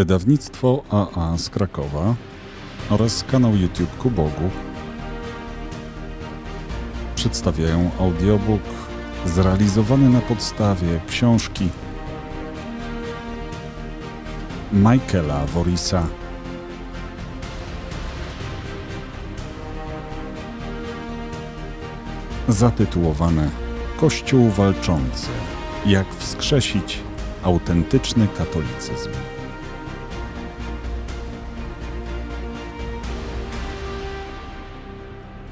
wydawnictwo AA z Krakowa oraz kanał YouTube Ku Bogu przedstawiają audiobook zrealizowany na podstawie książki Michaela Worisa. Zatytułowane Kościół walczący. Jak wskrzesić autentyczny katolicyzm.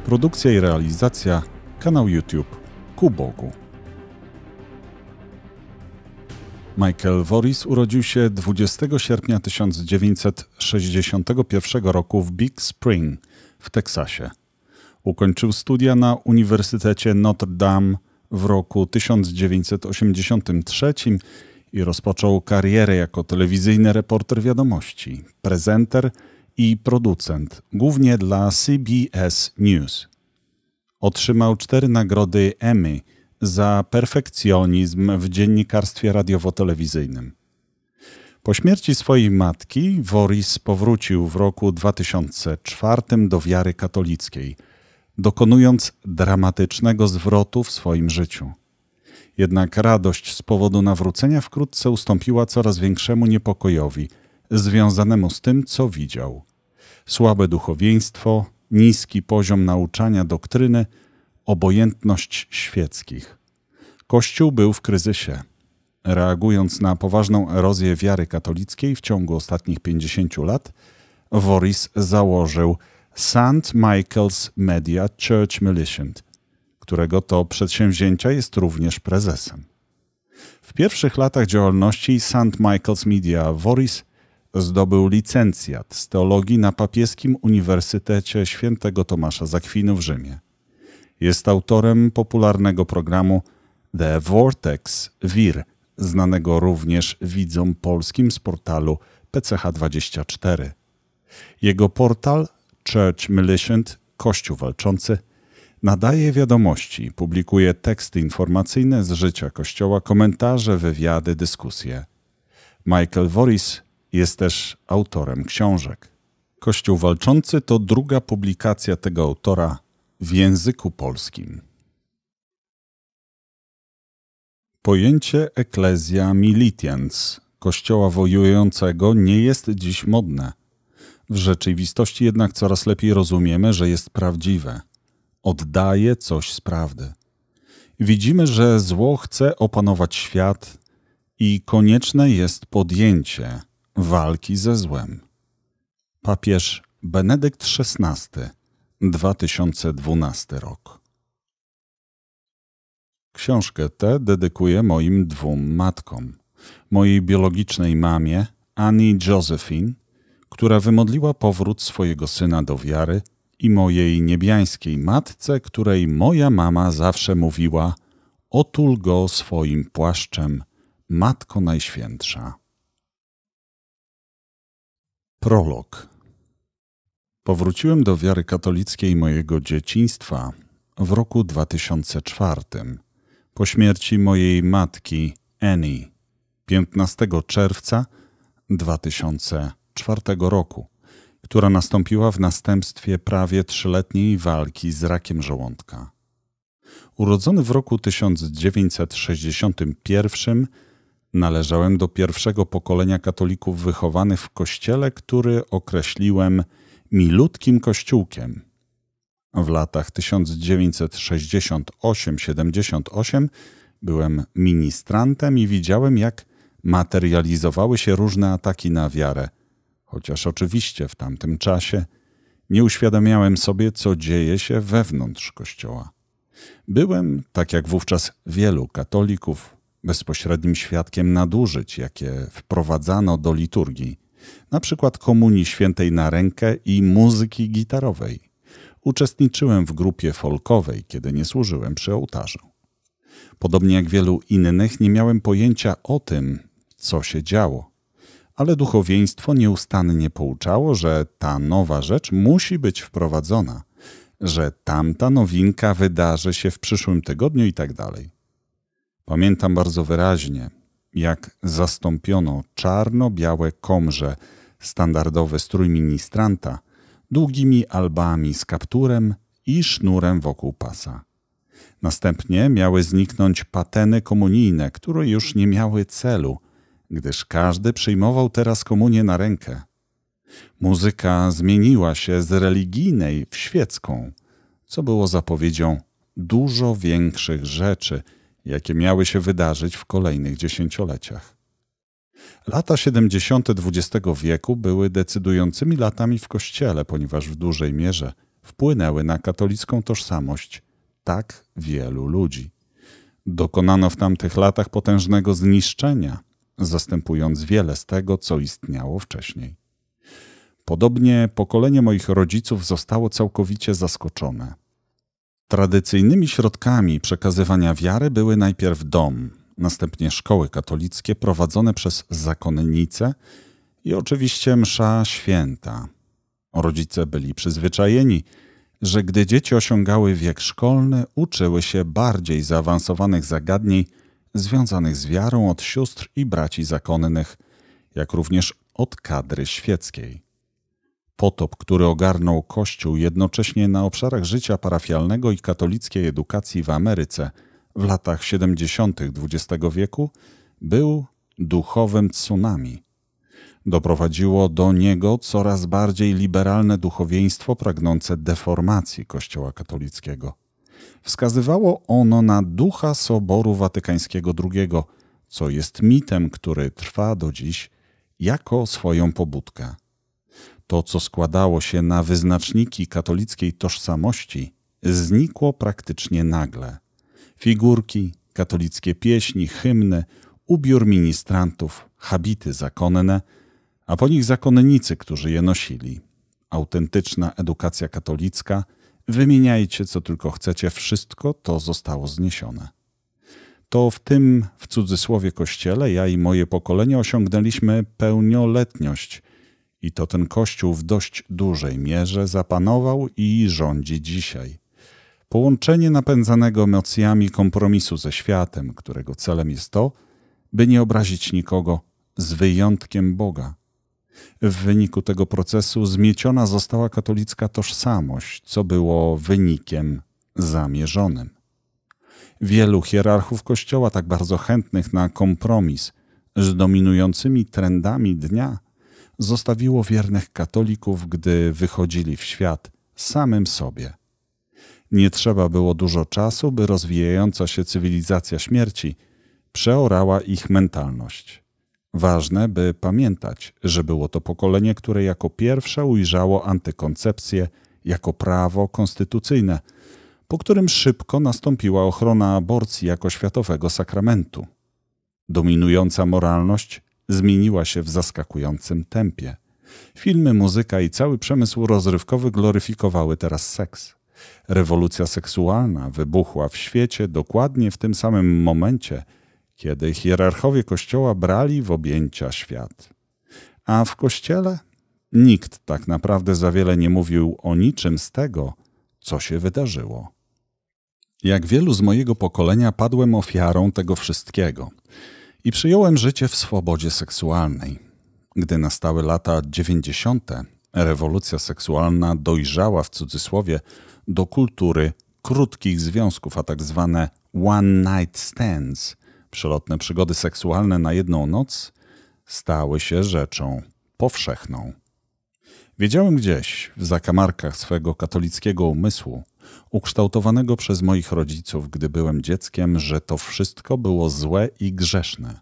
Produkcja i realizacja kanał YouTube Ku Bogu. Michael Voris urodził się 20 sierpnia 1961 roku w Big Spring w Teksasie. Ukończył studia na Uniwersytecie Notre Dame w roku 1983 i rozpoczął karierę jako telewizyjny reporter wiadomości, prezenter i producent, głównie dla CBS News. Otrzymał cztery nagrody Emmy za perfekcjonizm w dziennikarstwie radiowo-telewizyjnym. Po śmierci swojej matki Woris powrócił w roku 2004 do wiary katolickiej, dokonując dramatycznego zwrotu w swoim życiu. Jednak radość z powodu nawrócenia wkrótce ustąpiła coraz większemu niepokojowi, związanemu z tym, co widział słabe duchowieństwo, niski poziom nauczania doktryny, obojętność świeckich. Kościół był w kryzysie. Reagując na poważną erozję wiary katolickiej w ciągu ostatnich 50 lat, Woris założył St. Michael's Media Church Militant, którego to przedsięwzięcia jest również prezesem. W pierwszych latach działalności St. Michael's Media Voris zdobył licencjat z teologii na Papieskim Uniwersytecie Świętego Tomasza Zakwinu w Rzymie. Jest autorem popularnego programu The Vortex Wir, znanego również widzom polskim z portalu PCH24. Jego portal Church Militant, Kościół Walczący, nadaje wiadomości, publikuje teksty informacyjne z życia Kościoła, komentarze, wywiady, dyskusje. Michael Voris jest też autorem książek. Kościół Walczący to druga publikacja tego autora w języku polskim. Pojęcie eklezja Militiens kościoła wojującego, nie jest dziś modne. W rzeczywistości jednak coraz lepiej rozumiemy, że jest prawdziwe. Oddaje coś z prawdy. Widzimy, że zło chce opanować świat i konieczne jest podjęcie walki ze złem. Papież Benedykt XVI, 2012 rok. Książkę tę dedykuję moim dwóm matkom. Mojej biologicznej mamie, Annie Josephine, która wymodliła powrót swojego syna do wiary i mojej niebiańskiej matce, której moja mama zawsze mówiła otul go swoim płaszczem, Matko Najświętsza. Prolog. Powróciłem do wiary katolickiej mojego dzieciństwa w roku 2004, po śmierci mojej matki Annie 15 czerwca 2004 roku, która nastąpiła w następstwie prawie trzyletniej walki z rakiem żołądka. Urodzony w roku 1961 Należałem do pierwszego pokolenia katolików wychowanych w kościele, który określiłem milutkim kościółkiem. W latach 1968-78 byłem ministrantem i widziałem, jak materializowały się różne ataki na wiarę, chociaż oczywiście w tamtym czasie nie uświadamiałem sobie, co dzieje się wewnątrz Kościoła. Byłem, tak jak wówczas wielu katolików, bezpośrednim świadkiem nadużyć, jakie wprowadzano do liturgii, na przykład komunii świętej na rękę i muzyki gitarowej. Uczestniczyłem w grupie folkowej, kiedy nie służyłem przy ołtarzu. Podobnie jak wielu innych, nie miałem pojęcia o tym, co się działo. Ale duchowieństwo nieustannie pouczało, że ta nowa rzecz musi być wprowadzona, że tamta nowinka wydarzy się w przyszłym tygodniu i tak dalej. Pamiętam bardzo wyraźnie, jak zastąpiono czarno-białe komrze, standardowy strój ministranta, długimi albami z kapturem i sznurem wokół pasa. Następnie miały zniknąć pateny komunijne, które już nie miały celu, gdyż każdy przyjmował teraz komunię na rękę. Muzyka zmieniła się z religijnej w świecką, co było zapowiedzią dużo większych rzeczy – jakie miały się wydarzyć w kolejnych dziesięcioleciach. Lata 70. XX wieku były decydującymi latami w Kościele, ponieważ w dużej mierze wpłynęły na katolicką tożsamość tak wielu ludzi. Dokonano w tamtych latach potężnego zniszczenia, zastępując wiele z tego, co istniało wcześniej. Podobnie pokolenie moich rodziców zostało całkowicie zaskoczone Tradycyjnymi środkami przekazywania wiary były najpierw dom, następnie szkoły katolickie prowadzone przez zakonnice i oczywiście msza święta. Rodzice byli przyzwyczajeni, że gdy dzieci osiągały wiek szkolny, uczyły się bardziej zaawansowanych zagadnień związanych z wiarą od sióstr i braci zakonnych, jak również od kadry świeckiej. Potop, który ogarnął Kościół jednocześnie na obszarach życia parafialnego i katolickiej edukacji w Ameryce w latach 70. XX wieku, był duchowym tsunami. Doprowadziło do niego coraz bardziej liberalne duchowieństwo pragnące deformacji Kościoła katolickiego. Wskazywało ono na ducha Soboru Watykańskiego II, co jest mitem, który trwa do dziś jako swoją pobudkę. To, co składało się na wyznaczniki katolickiej tożsamości, znikło praktycznie nagle. Figurki, katolickie pieśni, hymny, ubiór ministrantów, habity zakonne, a po nich zakonnicy, którzy je nosili. Autentyczna edukacja katolicka, wymieniajcie co tylko chcecie, wszystko to zostało zniesione. To w tym, w cudzysłowie, kościele ja i moje pokolenie osiągnęliśmy pełnioletność, i to ten Kościół w dość dużej mierze zapanował i rządzi dzisiaj. Połączenie napędzanego emocjami kompromisu ze światem, którego celem jest to, by nie obrazić nikogo, z wyjątkiem Boga. W wyniku tego procesu zmieciona została katolicka tożsamość, co było wynikiem zamierzonym. Wielu hierarchów Kościoła, tak bardzo chętnych na kompromis z dominującymi trendami dnia, zostawiło wiernych katolików, gdy wychodzili w świat, samym sobie. Nie trzeba było dużo czasu, by rozwijająca się cywilizacja śmierci przeorała ich mentalność. Ważne, by pamiętać, że było to pokolenie, które jako pierwsze ujrzało antykoncepcję jako prawo konstytucyjne, po którym szybko nastąpiła ochrona aborcji jako światowego sakramentu. Dominująca moralność zmieniła się w zaskakującym tempie. Filmy, muzyka i cały przemysł rozrywkowy gloryfikowały teraz seks. Rewolucja seksualna wybuchła w świecie dokładnie w tym samym momencie, kiedy hierarchowie Kościoła brali w objęcia świat. A w Kościele nikt tak naprawdę za wiele nie mówił o niczym z tego, co się wydarzyło. Jak wielu z mojego pokolenia padłem ofiarą tego wszystkiego i przyjąłem życie w swobodzie seksualnej. Gdy nastały lata dziewięćdziesiąte, rewolucja seksualna dojrzała w cudzysłowie do kultury krótkich związków, a tak zwane one night stands, przelotne przygody seksualne na jedną noc, stały się rzeczą powszechną. Wiedziałem gdzieś w zakamarkach swego katolickiego umysłu, ukształtowanego przez moich rodziców, gdy byłem dzieckiem, że to wszystko było złe i grzeszne.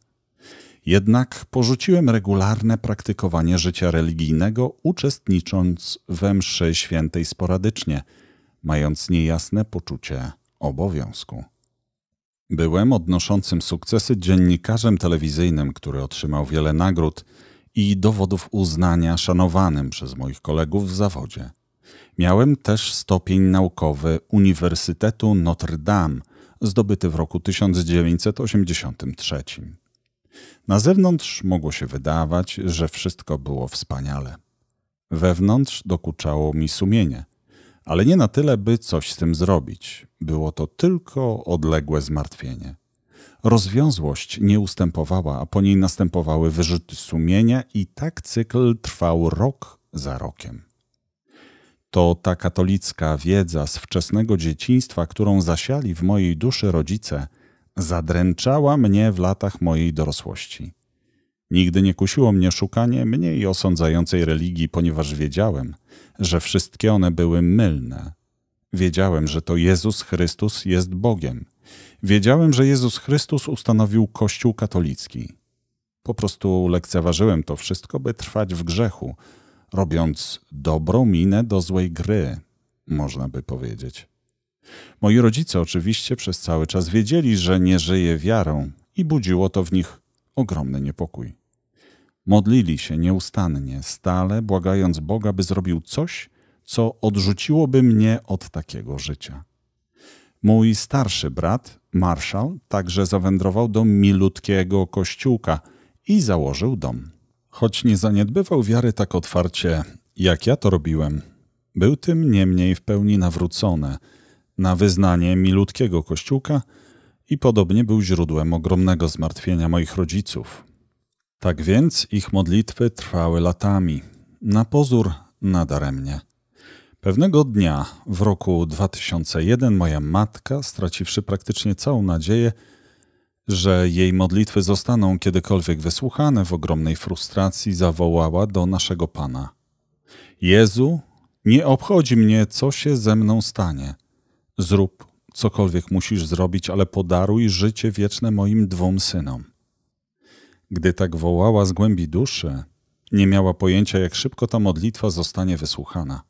Jednak porzuciłem regularne praktykowanie życia religijnego, uczestnicząc we mszy świętej sporadycznie, mając niejasne poczucie obowiązku. Byłem odnoszącym sukcesy dziennikarzem telewizyjnym, który otrzymał wiele nagród i dowodów uznania szanowanym przez moich kolegów w zawodzie. Miałem też stopień naukowy Uniwersytetu Notre Dame, zdobyty w roku 1983. Na zewnątrz mogło się wydawać, że wszystko było wspaniale. Wewnątrz dokuczało mi sumienie, ale nie na tyle, by coś z tym zrobić. Było to tylko odległe zmartwienie. Rozwiązłość nie ustępowała, a po niej następowały wyrzuty sumienia i tak cykl trwał rok za rokiem. To ta katolicka wiedza z wczesnego dzieciństwa, którą zasiali w mojej duszy rodzice, zadręczała mnie w latach mojej dorosłości. Nigdy nie kusiło mnie szukanie mniej osądzającej religii, ponieważ wiedziałem, że wszystkie one były mylne. Wiedziałem, że to Jezus Chrystus jest Bogiem. Wiedziałem, że Jezus Chrystus ustanowił Kościół katolicki. Po prostu lekceważyłem to wszystko, by trwać w grzechu, robiąc dobrą minę do złej gry, można by powiedzieć. Moi rodzice oczywiście przez cały czas wiedzieli, że nie żyję wiarą i budziło to w nich ogromny niepokój. Modlili się nieustannie, stale błagając Boga, by zrobił coś, co odrzuciłoby mnie od takiego życia. Mój starszy brat, Marszał, także zawędrował do milutkiego kościółka i założył dom choć nie zaniedbywał wiary tak otwarcie, jak ja to robiłem. Był tym niemniej w pełni nawrócony na wyznanie milutkiego kościółka i podobnie był źródłem ogromnego zmartwienia moich rodziców. Tak więc ich modlitwy trwały latami, na pozór nadaremnie. Pewnego dnia w roku 2001 moja matka, straciwszy praktycznie całą nadzieję, że jej modlitwy zostaną kiedykolwiek wysłuchane, w ogromnej frustracji zawołała do naszego Pana: Jezu, nie obchodzi mnie, co się ze mną stanie. Zrób cokolwiek musisz zrobić, ale podaruj życie wieczne moim dwóm synom. Gdy tak wołała z głębi duszy, nie miała pojęcia, jak szybko ta modlitwa zostanie wysłuchana.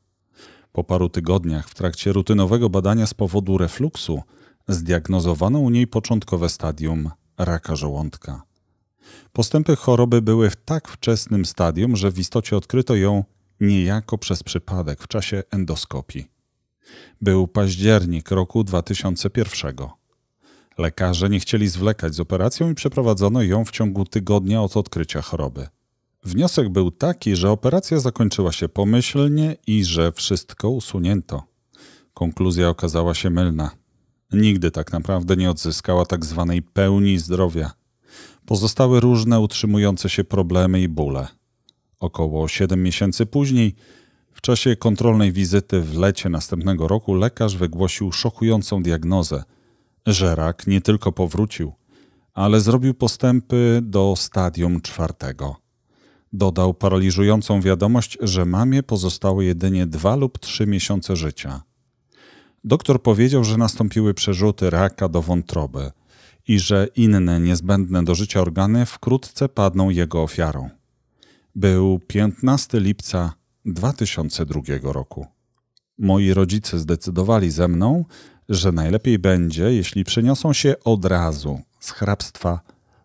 Po paru tygodniach, w trakcie rutynowego badania z powodu refluksu, Zdiagnozowano u niej początkowe stadium raka żołądka. Postępy choroby były w tak wczesnym stadium, że w istocie odkryto ją niejako przez przypadek w czasie endoskopii. Był październik roku 2001. Lekarze nie chcieli zwlekać z operacją i przeprowadzono ją w ciągu tygodnia od odkrycia choroby. Wniosek był taki, że operacja zakończyła się pomyślnie i że wszystko usunięto. Konkluzja okazała się mylna. Nigdy tak naprawdę nie odzyskała tak zwanej pełni zdrowia. Pozostały różne utrzymujące się problemy i bóle. Około 7 miesięcy później, w czasie kontrolnej wizyty w lecie następnego roku, lekarz wygłosił szokującą diagnozę, że rak nie tylko powrócił, ale zrobił postępy do stadium czwartego. Dodał paraliżującą wiadomość, że mamie pozostało jedynie dwa lub trzy miesiące życia. Doktor powiedział, że nastąpiły przerzuty raka do wątroby i że inne niezbędne do życia organy wkrótce padną jego ofiarą. Był 15 lipca 2002 roku. Moi rodzice zdecydowali ze mną, że najlepiej będzie, jeśli przeniosą się od razu z hrabstwa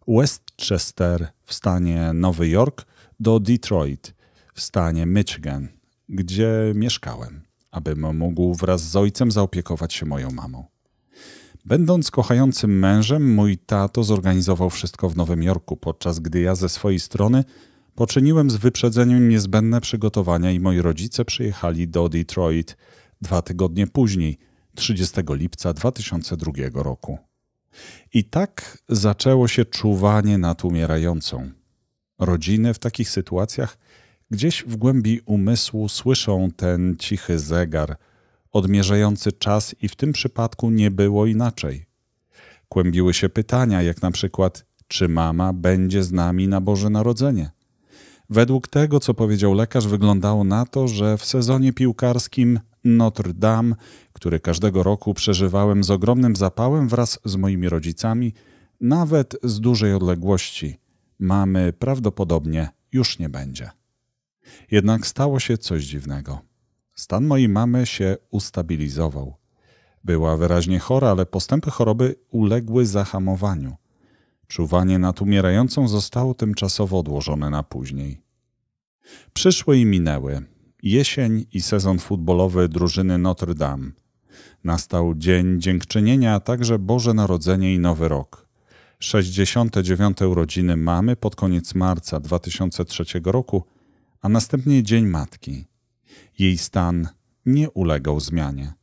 Westchester w stanie Nowy Jork do Detroit w stanie Michigan, gdzie mieszkałem abym mógł wraz z ojcem zaopiekować się moją mamą. Będąc kochającym mężem, mój tato zorganizował wszystko w Nowym Jorku, podczas gdy ja ze swojej strony poczyniłem z wyprzedzeniem niezbędne przygotowania i moi rodzice przyjechali do Detroit dwa tygodnie później, 30 lipca 2002 roku. I tak zaczęło się czuwanie nad umierającą. Rodziny w takich sytuacjach – Gdzieś w głębi umysłu słyszą ten cichy zegar, odmierzający czas i w tym przypadku nie było inaczej. Kłębiły się pytania, jak na przykład, czy mama będzie z nami na Boże Narodzenie? Według tego, co powiedział lekarz, wyglądało na to, że w sezonie piłkarskim Notre Dame, który każdego roku przeżywałem z ogromnym zapałem wraz z moimi rodzicami, nawet z dużej odległości, mamy prawdopodobnie już nie będzie. Jednak stało się coś dziwnego. Stan mojej mamy się ustabilizował. Była wyraźnie chora, ale postępy choroby uległy zahamowaniu. Czuwanie nad umierającą zostało tymczasowo odłożone na później. Przyszły i minęły. Jesień i sezon futbolowy drużyny Notre Dame. Nastał Dzień Dziękczynienia, a także Boże Narodzenie i Nowy Rok. 69. urodziny mamy pod koniec marca 2003 roku a następnie Dzień Matki. Jej stan nie ulegał zmianie.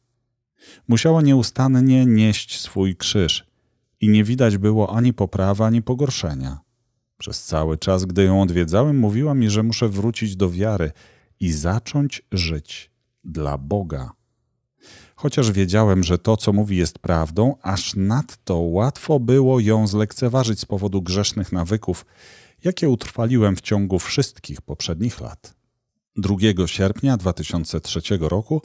Musiała nieustannie nieść swój krzyż i nie widać było ani poprawy, ani pogorszenia. Przez cały czas, gdy ją odwiedzałem, mówiła mi, że muszę wrócić do wiary i zacząć żyć dla Boga. Chociaż wiedziałem, że to, co mówi, jest prawdą, aż nadto łatwo było ją zlekceważyć z powodu grzesznych nawyków, jakie utrwaliłem w ciągu wszystkich poprzednich lat. 2 sierpnia 2003 roku,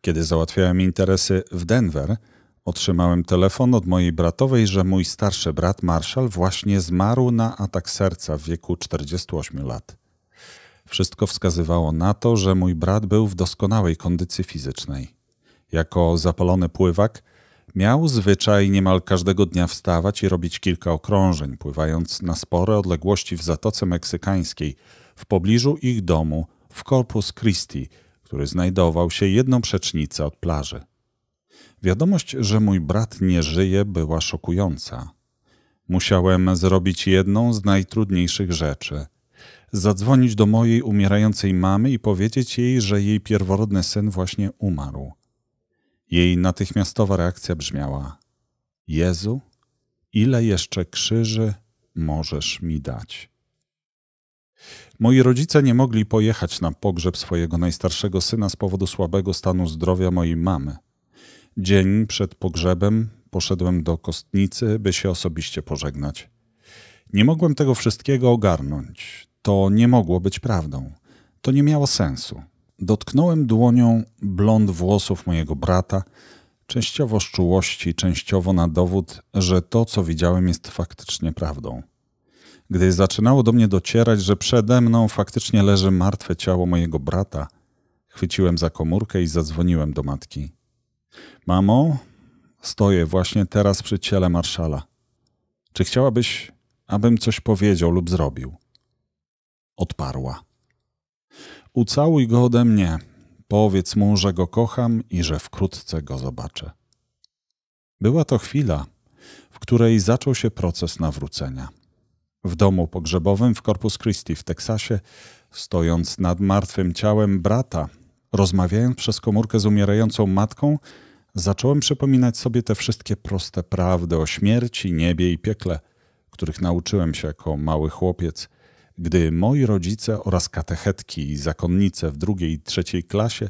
kiedy załatwiałem interesy w Denver, otrzymałem telefon od mojej bratowej, że mój starszy brat Marshall właśnie zmarł na atak serca w wieku 48 lat. Wszystko wskazywało na to, że mój brat był w doskonałej kondycji fizycznej. Jako zapalony pływak Miał zwyczaj niemal każdego dnia wstawać i robić kilka okrążeń, pływając na spore odległości w Zatoce Meksykańskiej, w pobliżu ich domu w Corpus Christi, który znajdował się jedną przecznicę od plaży. Wiadomość, że mój brat nie żyje, była szokująca. Musiałem zrobić jedną z najtrudniejszych rzeczy. Zadzwonić do mojej umierającej mamy i powiedzieć jej, że jej pierworodny syn właśnie umarł. Jej natychmiastowa reakcja brzmiała: Jezu, ile jeszcze krzyży możesz mi dać? Moi rodzice nie mogli pojechać na pogrzeb swojego najstarszego syna z powodu słabego stanu zdrowia mojej mamy. Dzień przed pogrzebem poszedłem do kostnicy, by się osobiście pożegnać. Nie mogłem tego wszystkiego ogarnąć. To nie mogło być prawdą. To nie miało sensu. Dotknąłem dłonią blond włosów mojego brata, częściowo z czułości, częściowo na dowód, że to, co widziałem, jest faktycznie prawdą. Gdy zaczynało do mnie docierać, że przede mną faktycznie leży martwe ciało mojego brata, chwyciłem za komórkę i zadzwoniłem do matki. Mamo, stoję właśnie teraz przy ciele marszala. Czy chciałabyś, abym coś powiedział lub zrobił? Odparła. Ucałuj go ode mnie. Powiedz mu, że go kocham i że wkrótce go zobaczę. Była to chwila, w której zaczął się proces nawrócenia. W domu pogrzebowym w Corpus Christi w Teksasie, stojąc nad martwym ciałem brata, rozmawiając przez komórkę z umierającą matką, zacząłem przypominać sobie te wszystkie proste prawdy o śmierci, niebie i piekle, których nauczyłem się jako mały chłopiec – gdy moi rodzice oraz katechetki i zakonnice w drugiej i trzeciej klasie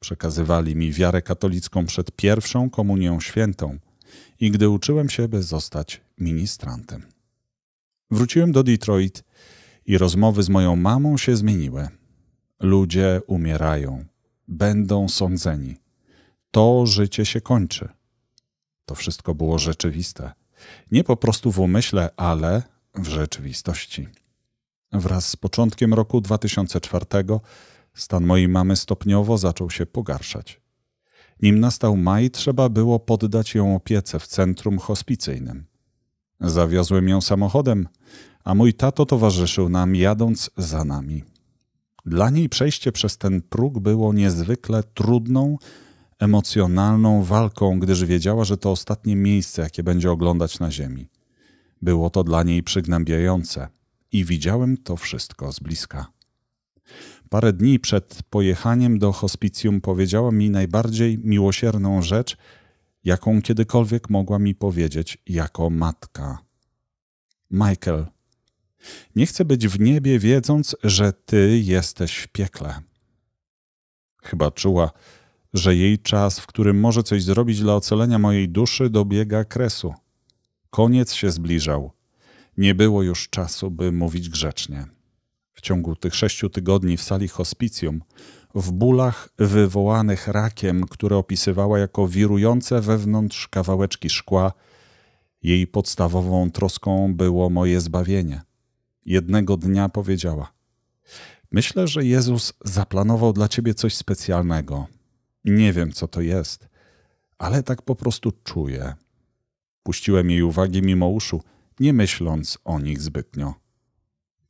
przekazywali mi wiarę katolicką przed pierwszą komunią świętą i gdy uczyłem się, by zostać ministrantem. Wróciłem do Detroit i rozmowy z moją mamą się zmieniły. Ludzie umierają, będą sądzeni. To życie się kończy. To wszystko było rzeczywiste. Nie po prostu w umyśle, ale w rzeczywistości. Wraz z początkiem roku 2004 stan mojej mamy stopniowo zaczął się pogarszać. Nim nastał maj, trzeba było poddać ją opiece w centrum hospicyjnym. Zawiozłem ją samochodem, a mój tato towarzyszył nam, jadąc za nami. Dla niej przejście przez ten próg było niezwykle trudną, emocjonalną walką, gdyż wiedziała, że to ostatnie miejsce, jakie będzie oglądać na ziemi. Było to dla niej przygnębiające, i widziałem to wszystko z bliska. Parę dni przed pojechaniem do hospicjum powiedziała mi najbardziej miłosierną rzecz, jaką kiedykolwiek mogła mi powiedzieć jako matka. Michael, nie chcę być w niebie, wiedząc, że ty jesteś w piekle. Chyba czuła, że jej czas, w którym może coś zrobić dla ocalenia mojej duszy, dobiega kresu. Koniec się zbliżał. Nie było już czasu, by mówić grzecznie. W ciągu tych sześciu tygodni w sali hospicjum, w bólach wywołanych rakiem, które opisywała jako wirujące wewnątrz kawałeczki szkła, jej podstawową troską było moje zbawienie. Jednego dnia powiedziała: Myślę, że Jezus zaplanował dla ciebie coś specjalnego. Nie wiem, co to jest, ale tak po prostu czuję. Puściłem jej uwagi mimo uszu nie myśląc o nich zbytnio.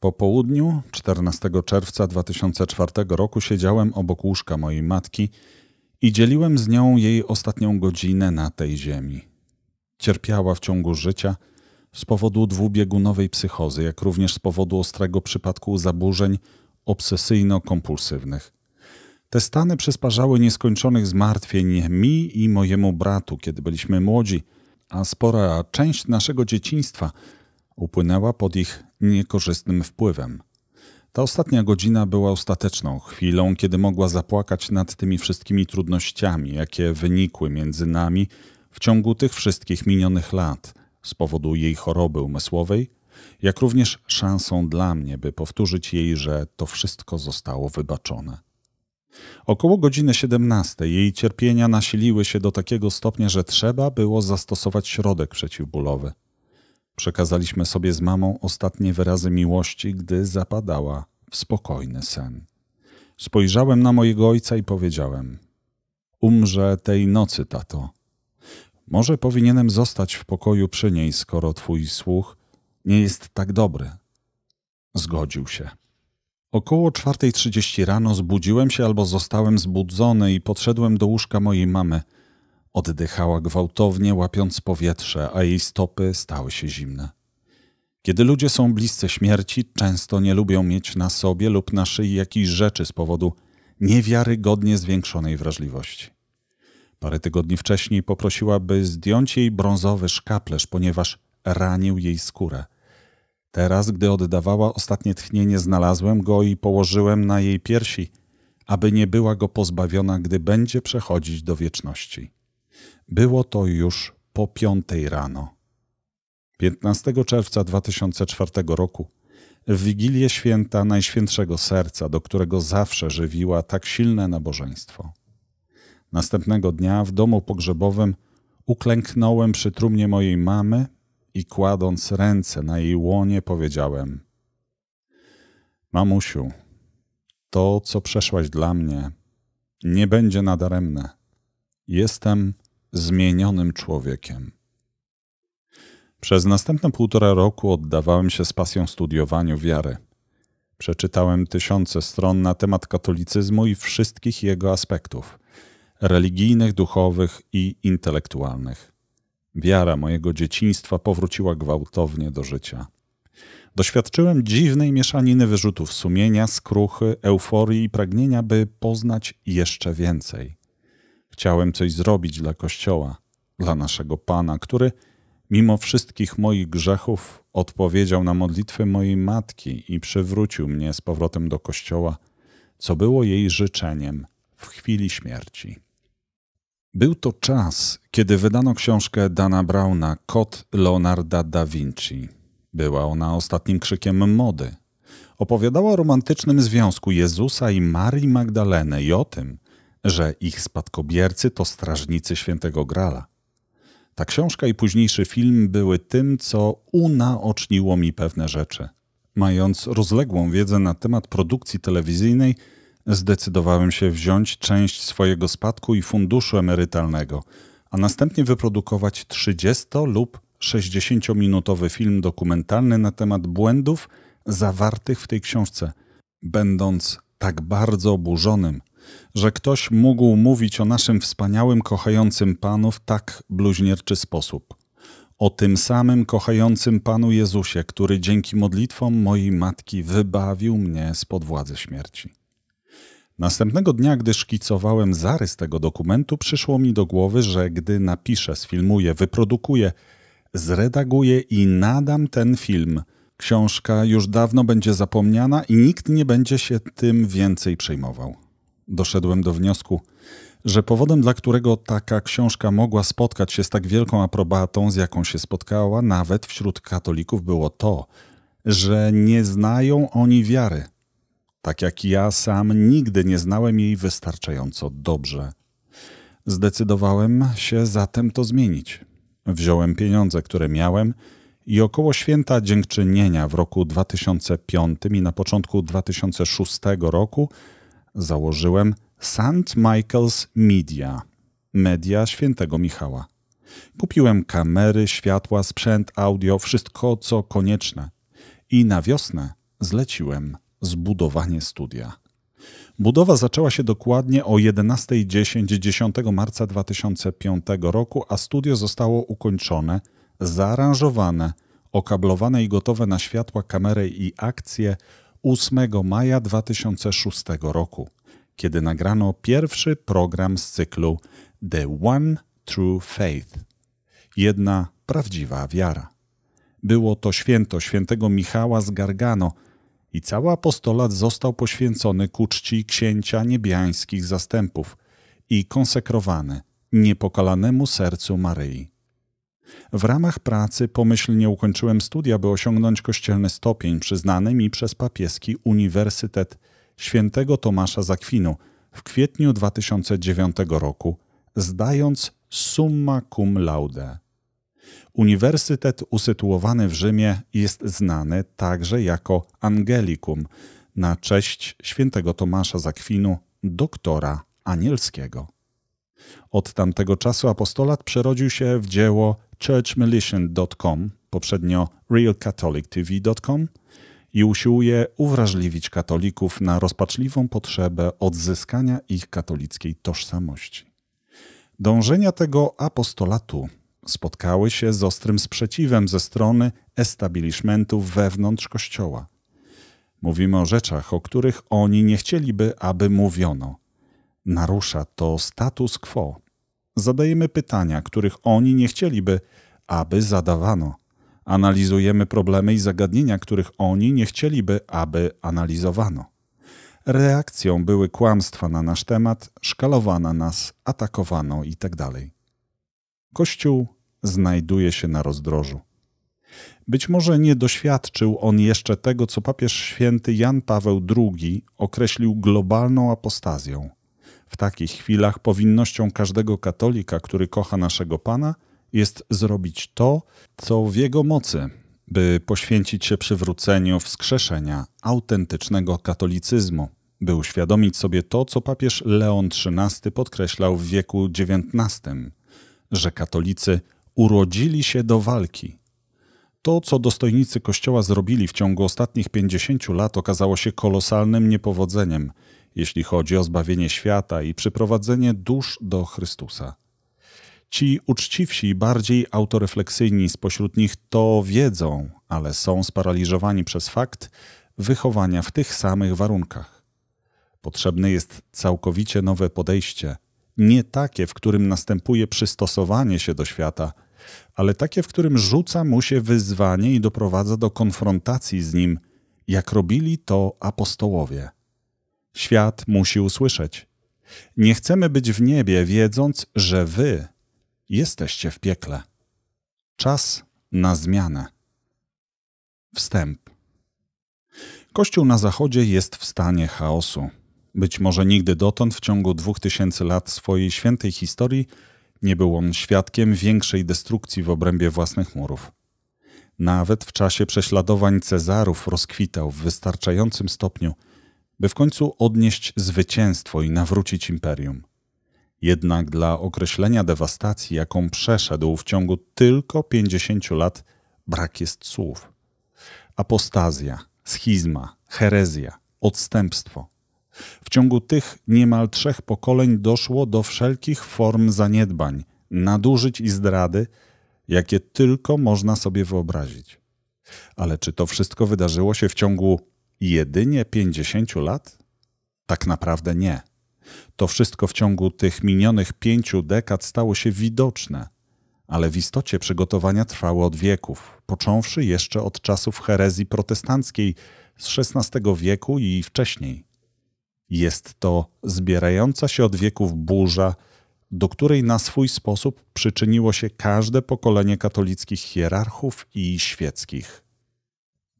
Po południu 14 czerwca 2004 roku siedziałem obok łóżka mojej matki i dzieliłem z nią jej ostatnią godzinę na tej ziemi. Cierpiała w ciągu życia z powodu dwubiegunowej psychozy, jak również z powodu ostrego przypadku zaburzeń obsesyjno-kompulsywnych. Te stany przysparzały nieskończonych zmartwień mi i mojemu bratu, kiedy byliśmy młodzi – a spora część naszego dzieciństwa upłynęła pod ich niekorzystnym wpływem. Ta ostatnia godzina była ostateczną chwilą, kiedy mogła zapłakać nad tymi wszystkimi trudnościami, jakie wynikły między nami w ciągu tych wszystkich minionych lat z powodu jej choroby umysłowej, jak również szansą dla mnie, by powtórzyć jej, że to wszystko zostało wybaczone. Około godziny 17 jej cierpienia nasiliły się do takiego stopnia, że trzeba było zastosować środek przeciwbólowy. Przekazaliśmy sobie z mamą ostatnie wyrazy miłości, gdy zapadała w spokojny sen. Spojrzałem na mojego ojca i powiedziałem: Umrze tej nocy, tato. Może powinienem zostać w pokoju przy niej, skoro twój słuch nie jest tak dobry. Zgodził się. Około 4.30 rano zbudziłem się albo zostałem zbudzony i podszedłem do łóżka mojej mamy. Oddychała gwałtownie, łapiąc powietrze, a jej stopy stały się zimne. Kiedy ludzie są bliscy śmierci, często nie lubią mieć na sobie lub na szyi jakiejś rzeczy z powodu niewiarygodnie zwiększonej wrażliwości. Parę tygodni wcześniej poprosiła, by zdjąć jej brązowy szkaplerz, ponieważ ranił jej skórę. Teraz, gdy oddawała ostatnie tchnienie, znalazłem go i położyłem na jej piersi, aby nie była go pozbawiona, gdy będzie przechodzić do wieczności. Było to już po piątej rano. 15 czerwca 2004 roku, w Wigilię Święta Najświętszego Serca, do którego zawsze żywiła tak silne nabożeństwo. Następnego dnia w domu pogrzebowym uklęknąłem przy trumnie mojej mamy, i kładąc ręce na jej łonie powiedziałem: Mamusiu, to co przeszłaś dla mnie nie będzie nadaremne. Jestem zmienionym człowiekiem. Przez następne półtora roku oddawałem się z pasją studiowaniu wiary. Przeczytałem tysiące stron na temat katolicyzmu i wszystkich jego aspektów religijnych, duchowych i intelektualnych. Wiara mojego dzieciństwa powróciła gwałtownie do życia. Doświadczyłem dziwnej mieszaniny wyrzutów sumienia, skruchy, euforii i pragnienia, by poznać jeszcze więcej. Chciałem coś zrobić dla Kościoła, dla naszego Pana, który, mimo wszystkich moich grzechów, odpowiedział na modlitwy mojej matki i przywrócił mnie z powrotem do Kościoła, co było jej życzeniem w chwili śmierci. Był to czas, kiedy wydano książkę Dana Brauna Kot Leonarda da Vinci. Była ona ostatnim krzykiem mody. Opowiadała o romantycznym związku Jezusa i Marii Magdaleny i o tym, że ich spadkobiercy to strażnicy świętego Grala. Ta książka i późniejszy film były tym, co unaoczniło mi pewne rzeczy. Mając rozległą wiedzę na temat produkcji telewizyjnej, Zdecydowałem się wziąć część swojego spadku i funduszu emerytalnego, a następnie wyprodukować 30 lub 60-minutowy film dokumentalny na temat błędów zawartych w tej książce, będąc tak bardzo oburzonym, że ktoś mógł mówić o naszym wspaniałym, kochającym Panu w tak bluźnierczy sposób. O tym samym kochającym Panu Jezusie, który dzięki modlitwom mojej matki wybawił mnie spod władzy śmierci. Następnego dnia, gdy szkicowałem zarys tego dokumentu, przyszło mi do głowy, że gdy napiszę, sfilmuję, wyprodukuję, zredaguję i nadam ten film, książka już dawno będzie zapomniana i nikt nie będzie się tym więcej przejmował. Doszedłem do wniosku, że powodem, dla którego taka książka mogła spotkać się z tak wielką aprobatą, z jaką się spotkała, nawet wśród katolików, było to, że nie znają oni wiary tak jak ja sam nigdy nie znałem jej wystarczająco dobrze. Zdecydowałem się zatem to zmienić. Wziąłem pieniądze, które miałem i około święta dziękczynienia w roku 2005 i na początku 2006 roku założyłem St. Michael's Media, media świętego Michała. Kupiłem kamery, światła, sprzęt, audio, wszystko co konieczne i na wiosnę zleciłem zbudowanie studia. Budowa zaczęła się dokładnie o 11.10 10 marca 2005 roku, a studio zostało ukończone, zaaranżowane, okablowane i gotowe na światła, kamerę i akcję 8 maja 2006 roku, kiedy nagrano pierwszy program z cyklu The One True Faith. Jedna prawdziwa wiara. Było to święto świętego Michała z Gargano – i cały apostolat został poświęcony ku czci księcia niebiańskich zastępów i konsekrowany niepokalanemu sercu Maryi. W ramach pracy pomyślnie ukończyłem studia, by osiągnąć kościelny stopień przyznany mi przez papieski Uniwersytet Świętego Tomasza Zakwinu w kwietniu 2009 roku, zdając summa cum laude. Uniwersytet usytuowany w Rzymie jest znany także jako Angelikum na cześć świętego Tomasza Zakwinu, doktora anielskiego. Od tamtego czasu apostolat przerodził się w dzieło churchmilition.com, poprzednio realcatholictv.com i usiłuje uwrażliwić katolików na rozpaczliwą potrzebę odzyskania ich katolickiej tożsamości. Dążenia tego apostolatu spotkały się z ostrym sprzeciwem ze strony establishmentu wewnątrz kościoła. Mówimy o rzeczach, o których oni nie chcieliby, aby mówiono. Narusza to status quo. Zadajemy pytania, których oni nie chcieliby, aby zadawano. Analizujemy problemy i zagadnienia, których oni nie chcieliby, aby analizowano. Reakcją były kłamstwa na nasz temat, szkalowano nas, atakowano itd. Tak Kościół znajduje się na rozdrożu. Być może nie doświadczył on jeszcze tego, co papież święty Jan Paweł II określił globalną apostazją. W takich chwilach powinnością każdego katolika, który kocha naszego Pana, jest zrobić to, co w jego mocy, by poświęcić się przywróceniu wskrzeszenia autentycznego katolicyzmu, by uświadomić sobie to, co papież Leon XIII podkreślał w wieku XIX, że katolicy urodzili się do walki. To, co dostojnicy Kościoła zrobili w ciągu ostatnich 50 lat, okazało się kolosalnym niepowodzeniem, jeśli chodzi o zbawienie świata i przyprowadzenie dusz do Chrystusa. Ci uczciwsi, bardziej autorefleksyjni spośród nich to wiedzą, ale są sparaliżowani przez fakt wychowania w tych samych warunkach. Potrzebne jest całkowicie nowe podejście, nie takie, w którym następuje przystosowanie się do świata – ale takie, w którym rzuca mu się wyzwanie i doprowadza do konfrontacji z nim, jak robili to apostołowie. Świat musi usłyszeć. Nie chcemy być w niebie, wiedząc, że wy jesteście w piekle. Czas na zmianę. Wstęp. Kościół na Zachodzie jest w stanie chaosu. Być może nigdy dotąd w ciągu dwóch tysięcy lat swojej świętej historii nie był on świadkiem większej destrukcji w obrębie własnych murów. Nawet w czasie prześladowań Cezarów rozkwitał w wystarczającym stopniu, by w końcu odnieść zwycięstwo i nawrócić imperium. Jednak dla określenia dewastacji, jaką przeszedł w ciągu tylko 50 lat, brak jest słów. Apostazja, schizma, herezja, odstępstwo, w ciągu tych niemal trzech pokoleń doszło do wszelkich form zaniedbań, nadużyć i zdrady, jakie tylko można sobie wyobrazić. Ale czy to wszystko wydarzyło się w ciągu jedynie 50 lat? Tak naprawdę nie. To wszystko w ciągu tych minionych pięciu dekad stało się widoczne, ale w istocie przygotowania trwały od wieków, począwszy jeszcze od czasów herezji protestanckiej z XVI wieku i wcześniej. Jest to zbierająca się od wieków burza, do której na swój sposób przyczyniło się każde pokolenie katolickich hierarchów i świeckich.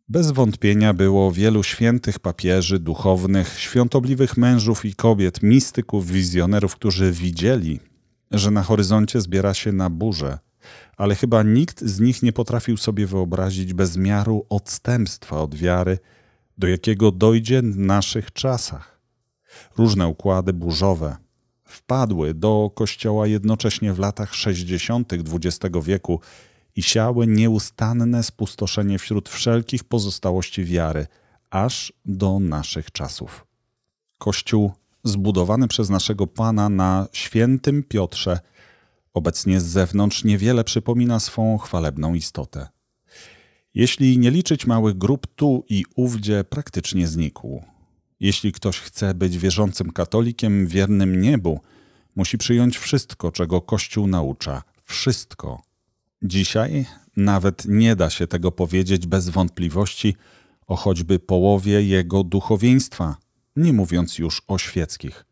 Bez wątpienia było wielu świętych papieży, duchownych, świątobliwych mężów i kobiet, mistyków, wizjonerów, którzy widzieli, że na horyzoncie zbiera się na burzę, ale chyba nikt z nich nie potrafił sobie wyobrazić bezmiaru odstępstwa od wiary, do jakiego dojdzie w naszych czasach różne układy burzowe, wpadły do kościoła jednocześnie w latach 60. XX wieku i siały nieustanne spustoszenie wśród wszelkich pozostałości wiary, aż do naszych czasów. Kościół zbudowany przez naszego Pana na świętym Piotrze, obecnie z zewnątrz niewiele przypomina swą chwalebną istotę. Jeśli nie liczyć małych grup, tu i ówdzie praktycznie znikł. Jeśli ktoś chce być wierzącym katolikiem, wiernym niebu, musi przyjąć wszystko, czego Kościół naucza. Wszystko. Dzisiaj nawet nie da się tego powiedzieć bez wątpliwości o choćby połowie jego duchowieństwa, nie mówiąc już o świeckich.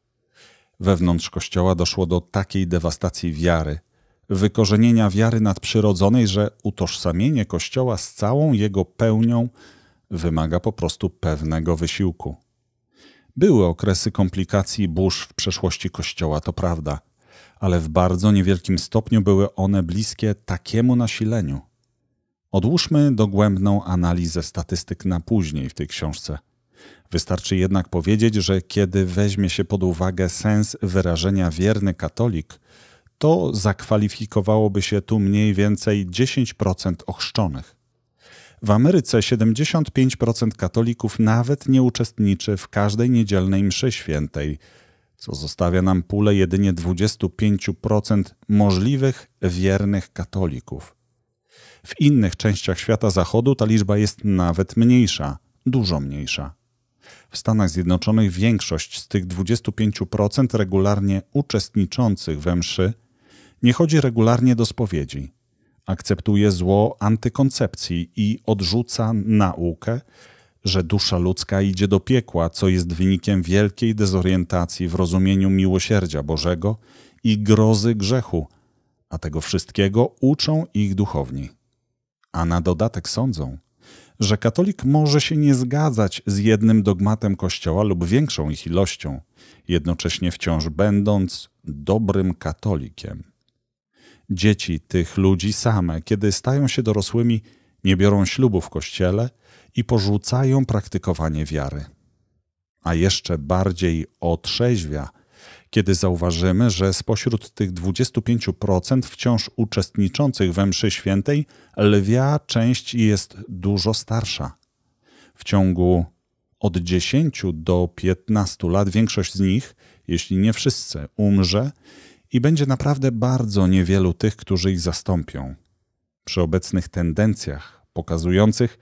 Wewnątrz Kościoła doszło do takiej dewastacji wiary, wykorzenienia wiary nadprzyrodzonej, że utożsamienie Kościoła z całą jego pełnią wymaga po prostu pewnego wysiłku. Były okresy komplikacji burz w przeszłości Kościoła, to prawda, ale w bardzo niewielkim stopniu były one bliskie takiemu nasileniu. Odłóżmy dogłębną analizę statystyk na później w tej książce. Wystarczy jednak powiedzieć, że kiedy weźmie się pod uwagę sens wyrażenia wierny katolik, to zakwalifikowałoby się tu mniej więcej 10% ochrzczonych. W Ameryce 75% katolików nawet nie uczestniczy w każdej niedzielnej mszy świętej, co zostawia nam pulę jedynie 25% możliwych wiernych katolików. W innych częściach świata zachodu ta liczba jest nawet mniejsza, dużo mniejsza. W Stanach Zjednoczonych większość z tych 25% regularnie uczestniczących we mszy nie chodzi regularnie do spowiedzi akceptuje zło antykoncepcji i odrzuca naukę, że dusza ludzka idzie do piekła, co jest wynikiem wielkiej dezorientacji w rozumieniu miłosierdzia Bożego i grozy grzechu, a tego wszystkiego uczą ich duchowni. A na dodatek sądzą, że katolik może się nie zgadzać z jednym dogmatem Kościoła lub większą ich ilością, jednocześnie wciąż będąc dobrym katolikiem. Dzieci tych ludzi same, kiedy stają się dorosłymi, nie biorą ślubu w kościele i porzucają praktykowanie wiary. A jeszcze bardziej otrzeźwia, kiedy zauważymy, że spośród tych 25% wciąż uczestniczących we mszy świętej, lwia część jest dużo starsza. W ciągu od 10 do 15 lat większość z nich, jeśli nie wszyscy, umrze i będzie naprawdę bardzo niewielu tych, którzy ich zastąpią. Przy obecnych tendencjach pokazujących,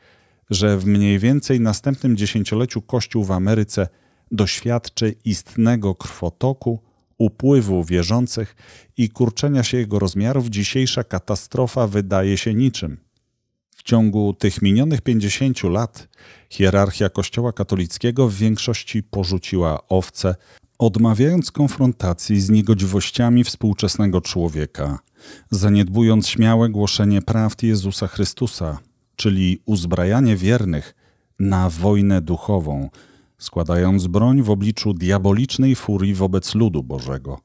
że w mniej więcej następnym dziesięcioleciu Kościół w Ameryce doświadczy istnego krwotoku, upływu wierzących i kurczenia się jego rozmiarów, dzisiejsza katastrofa wydaje się niczym. W ciągu tych minionych 50 lat hierarchia Kościoła katolickiego w większości porzuciła owce, odmawiając konfrontacji z niegodziwościami współczesnego człowieka, zaniedbując śmiałe głoszenie prawd Jezusa Chrystusa, czyli uzbrajanie wiernych na wojnę duchową, składając broń w obliczu diabolicznej furii wobec ludu Bożego.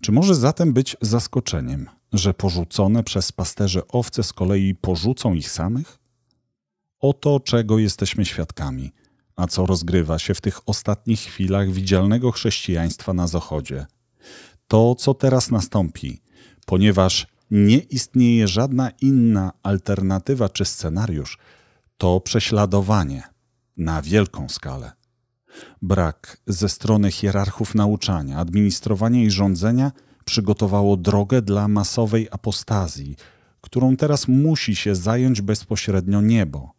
Czy może zatem być zaskoczeniem, że porzucone przez pasterze owce z kolei porzucą ich samych? Oto czego jesteśmy świadkami – a co rozgrywa się w tych ostatnich chwilach widzialnego chrześcijaństwa na Zachodzie. To, co teraz nastąpi, ponieważ nie istnieje żadna inna alternatywa czy scenariusz, to prześladowanie na wielką skalę. Brak ze strony hierarchów nauczania, administrowania i rządzenia przygotowało drogę dla masowej apostazji, którą teraz musi się zająć bezpośrednio niebo.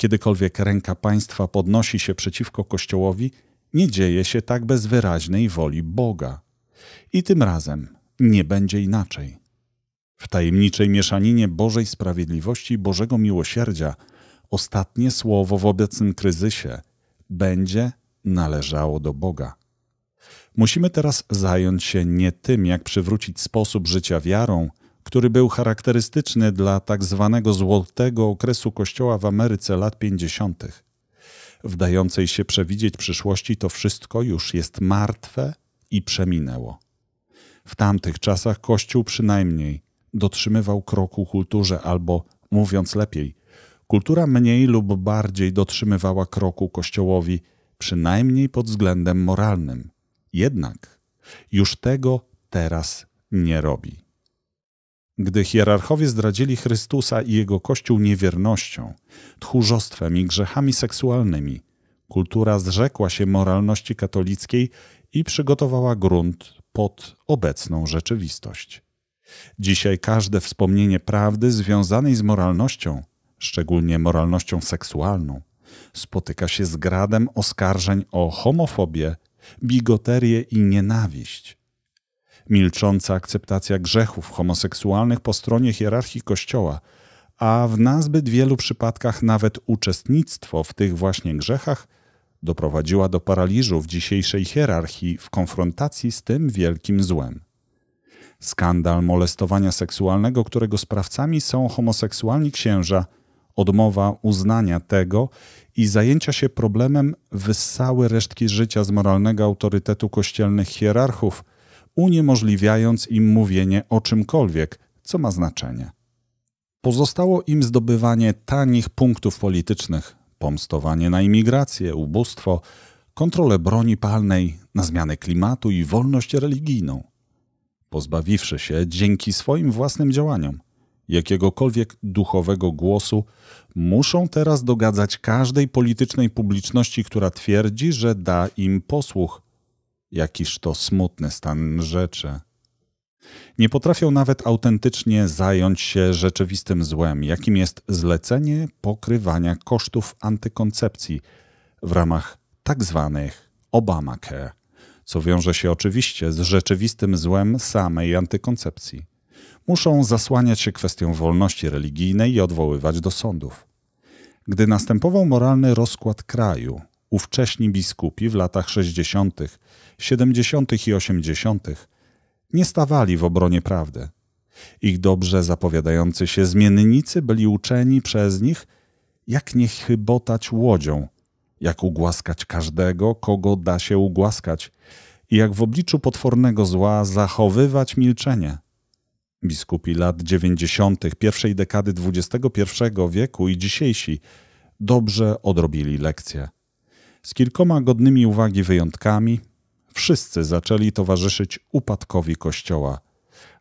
Kiedykolwiek ręka państwa podnosi się przeciwko Kościołowi, nie dzieje się tak bez wyraźnej woli Boga. I tym razem nie będzie inaczej. W tajemniczej mieszaninie Bożej Sprawiedliwości i Bożego Miłosierdzia ostatnie słowo w obecnym kryzysie będzie należało do Boga. Musimy teraz zająć się nie tym, jak przywrócić sposób życia wiarą, który był charakterystyczny dla tak zwanego złotego okresu Kościoła w Ameryce lat 50. W dającej się przewidzieć przyszłości to wszystko już jest martwe i przeminęło. W tamtych czasach Kościół przynajmniej dotrzymywał kroku kulturze, albo mówiąc lepiej, kultura mniej lub bardziej dotrzymywała kroku Kościołowi, przynajmniej pod względem moralnym. Jednak już tego teraz nie robi. Gdy hierarchowie zdradzili Chrystusa i jego Kościół niewiernością, tchórzostwem i grzechami seksualnymi, kultura zrzekła się moralności katolickiej i przygotowała grunt pod obecną rzeczywistość. Dzisiaj każde wspomnienie prawdy związanej z moralnością, szczególnie moralnością seksualną, spotyka się z gradem oskarżeń o homofobię, bigoterię i nienawiść milcząca akceptacja grzechów homoseksualnych po stronie hierarchii Kościoła, a w nazbyt wielu przypadkach nawet uczestnictwo w tych właśnie grzechach doprowadziła do paraliżu w dzisiejszej hierarchii w konfrontacji z tym wielkim złem. Skandal molestowania seksualnego, którego sprawcami są homoseksualni księża, odmowa uznania tego i zajęcia się problemem wyssały resztki życia z moralnego autorytetu kościelnych hierarchów – uniemożliwiając im mówienie o czymkolwiek, co ma znaczenie. Pozostało im zdobywanie tanich punktów politycznych, pomstowanie na imigrację, ubóstwo, kontrolę broni palnej, na zmianę klimatu i wolność religijną, pozbawiwszy się dzięki swoim własnym działaniom jakiegokolwiek duchowego głosu, muszą teraz dogadzać każdej politycznej publiczności, która twierdzi, że da im posłuch Jakiż to smutny stan rzeczy. Nie potrafią nawet autentycznie zająć się rzeczywistym złem, jakim jest zlecenie pokrywania kosztów antykoncepcji w ramach tzw. Tak Obamacare, co wiąże się oczywiście z rzeczywistym złem samej antykoncepcji. Muszą zasłaniać się kwestią wolności religijnej i odwoływać do sądów. Gdy następował moralny rozkład kraju, ówcześni biskupi w latach 60., 70. i 80. nie stawali w obronie prawdy. Ich dobrze zapowiadający się zmiennicy byli uczeni przez nich, jak nie chybotać łodzią, jak ugłaskać każdego, kogo da się ugłaskać i jak w obliczu potwornego zła zachowywać milczenie. Biskupi lat 90., pierwszej dekady XXI wieku i dzisiejsi dobrze odrobili lekcję. Z kilkoma godnymi uwagi wyjątkami, wszyscy zaczęli towarzyszyć upadkowi kościoła,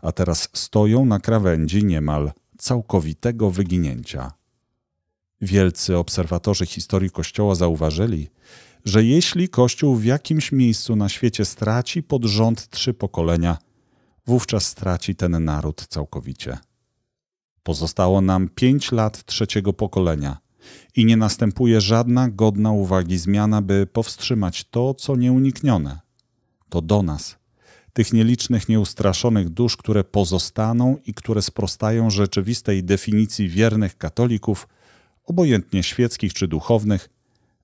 a teraz stoją na krawędzi niemal całkowitego wyginięcia. Wielcy obserwatorzy historii Kościoła zauważyli, że jeśli Kościół w jakimś miejscu na świecie straci pod rząd trzy pokolenia, wówczas straci ten naród całkowicie. Pozostało nam pięć lat trzeciego pokolenia – i nie następuje żadna godna uwagi zmiana, by powstrzymać to, co nieuniknione. To do nas, tych nielicznych, nieustraszonych dusz, które pozostaną i które sprostają rzeczywistej definicji wiernych katolików, obojętnie świeckich czy duchownych,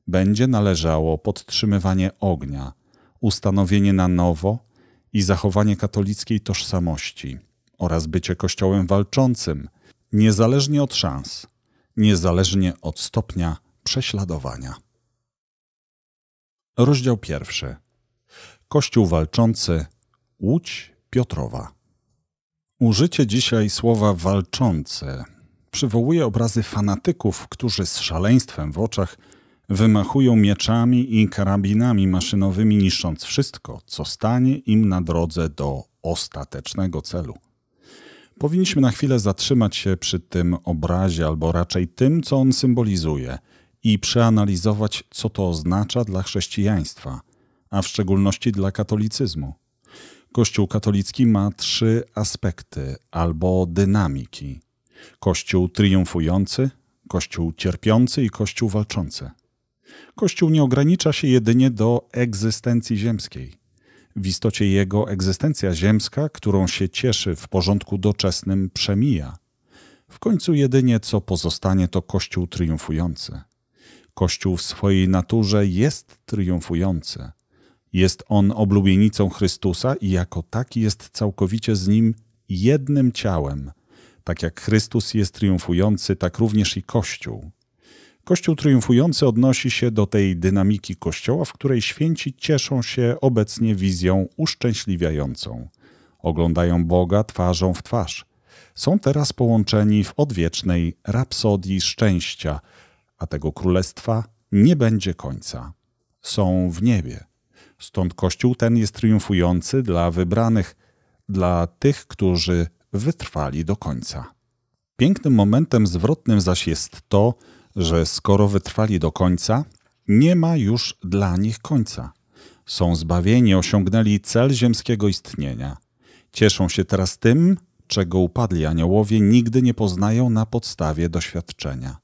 będzie należało podtrzymywanie ognia, ustanowienie na nowo i zachowanie katolickiej tożsamości oraz bycie kościołem walczącym, niezależnie od szans niezależnie od stopnia prześladowania. Rozdział pierwszy. Kościół walczący Łódź Piotrowa. Użycie dzisiaj słowa walczący przywołuje obrazy fanatyków, którzy z szaleństwem w oczach wymachują mieczami i karabinami maszynowymi, niszcząc wszystko, co stanie im na drodze do ostatecznego celu. Powinniśmy na chwilę zatrzymać się przy tym obrazie, albo raczej tym, co on symbolizuje, i przeanalizować, co to oznacza dla chrześcijaństwa, a w szczególności dla katolicyzmu. Kościół katolicki ma trzy aspekty albo dynamiki: Kościół triumfujący, Kościół cierpiący i Kościół walczący. Kościół nie ogranicza się jedynie do egzystencji ziemskiej. W istocie jego egzystencja ziemska, którą się cieszy w porządku doczesnym, przemija. W końcu jedynie co pozostanie to Kościół triumfujący. Kościół w swojej naturze jest triumfujący. Jest on oblubienicą Chrystusa i jako taki jest całkowicie z nim jednym ciałem. Tak jak Chrystus jest triumfujący, tak również i Kościół. Kościół triumfujący odnosi się do tej dynamiki Kościoła, w której święci cieszą się obecnie wizją uszczęśliwiającą. Oglądają Boga twarzą w twarz. Są teraz połączeni w odwiecznej rapsodii szczęścia, a tego królestwa nie będzie końca. Są w niebie. Stąd Kościół ten jest triumfujący dla wybranych, dla tych, którzy wytrwali do końca. Pięknym momentem zwrotnym zaś jest to, że skoro wytrwali do końca, nie ma już dla nich końca. Są zbawieni, osiągnęli cel ziemskiego istnienia. Cieszą się teraz tym, czego upadli aniołowie nigdy nie poznają na podstawie doświadczenia.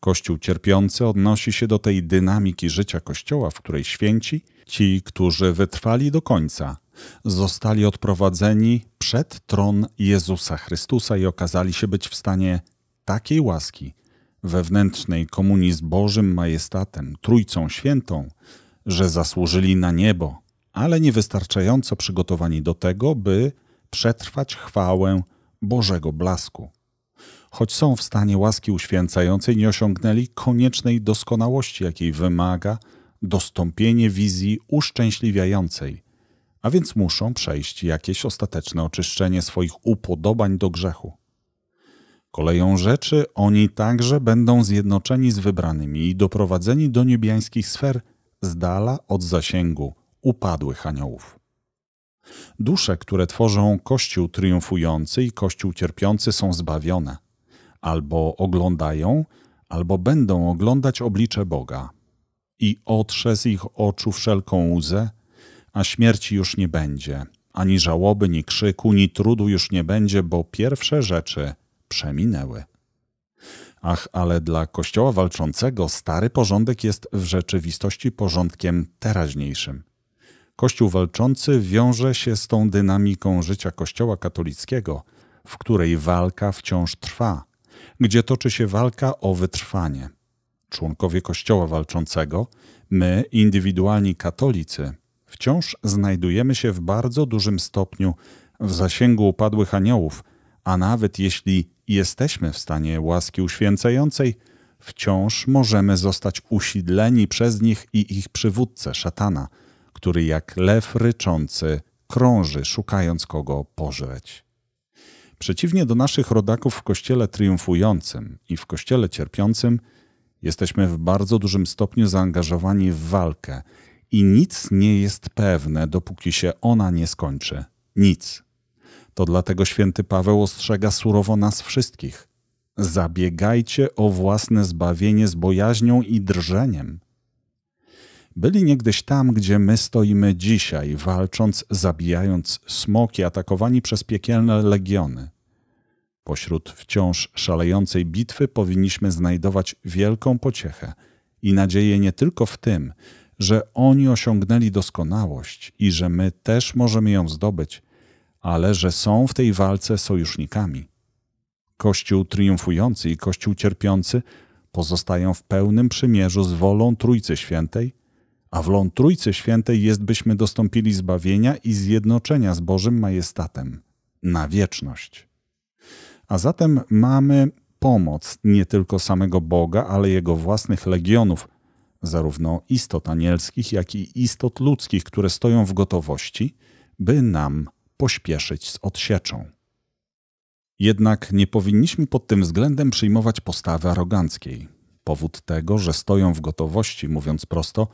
Kościół cierpiący odnosi się do tej dynamiki życia Kościoła, w której święci, ci, którzy wytrwali do końca, zostali odprowadzeni przed tron Jezusa Chrystusa i okazali się być w stanie takiej łaski, wewnętrznej komunii z Bożym Majestatem, Trójcą Świętą, że zasłużyli na niebo, ale niewystarczająco przygotowani do tego, by przetrwać chwałę Bożego blasku. Choć są w stanie łaski uświęcającej, nie osiągnęli koniecznej doskonałości, jakiej wymaga dostąpienie wizji uszczęśliwiającej, a więc muszą przejść jakieś ostateczne oczyszczenie swoich upodobań do grzechu. Koleją rzeczy oni także będą zjednoczeni z wybranymi i doprowadzeni do niebiańskich sfer z dala od zasięgu upadłych aniołów. Dusze, które tworzą Kościół triumfujący i Kościół cierpiący są zbawione. Albo oglądają, albo będą oglądać oblicze Boga. I otrze z ich oczu wszelką łzę, a śmierci już nie będzie, ani żałoby, ni krzyku, ni trudu już nie będzie, bo pierwsze rzeczy – przeminęły. Ach, ale dla kościoła walczącego stary porządek jest w rzeczywistości porządkiem teraźniejszym. Kościół walczący wiąże się z tą dynamiką życia Kościoła katolickiego, w której walka wciąż trwa, gdzie toczy się walka o wytrwanie. Członkowie Kościoła walczącego, my, indywidualni katolicy, wciąż znajdujemy się w bardzo dużym stopniu w zasięgu upadłych aniołów, a nawet jeśli jesteśmy w stanie łaski uświęcającej, wciąż możemy zostać usidleni przez nich i ich przywódcę, szatana, który jak lew ryczący krąży, szukając kogo pożreć. Przeciwnie do naszych rodaków w kościele triumfującym i w kościele cierpiącym, jesteśmy w bardzo dużym stopniu zaangażowani w walkę i nic nie jest pewne, dopóki się ona nie skończy. Nic. To dlatego święty Paweł ostrzega surowo nas wszystkich. Zabiegajcie o własne zbawienie z bojaźnią i drżeniem. Byli niegdyś tam, gdzie my stoimy dzisiaj, walcząc, zabijając smoki, atakowani przez piekielne legiony. Pośród wciąż szalejącej bitwy powinniśmy znajdować wielką pociechę i nadzieję nie tylko w tym, że oni osiągnęli doskonałość i że my też możemy ją zdobyć, ale że są w tej walce sojusznikami. Kościół triumfujący i Kościół cierpiący pozostają w pełnym przymierzu z wolą Trójcy Świętej, a wolą Trójcy Świętej jest, byśmy dostąpili zbawienia i zjednoczenia z Bożym majestatem na wieczność. A zatem mamy pomoc nie tylko samego Boga, ale jego własnych legionów, zarówno istot anielskich, jak i istot ludzkich, które stoją w gotowości, by nam pośpieszyć z odsieczą. Jednak nie powinniśmy pod tym względem przyjmować postawy aroganckiej. Powód tego, że stoją w gotowości, mówiąc prosto,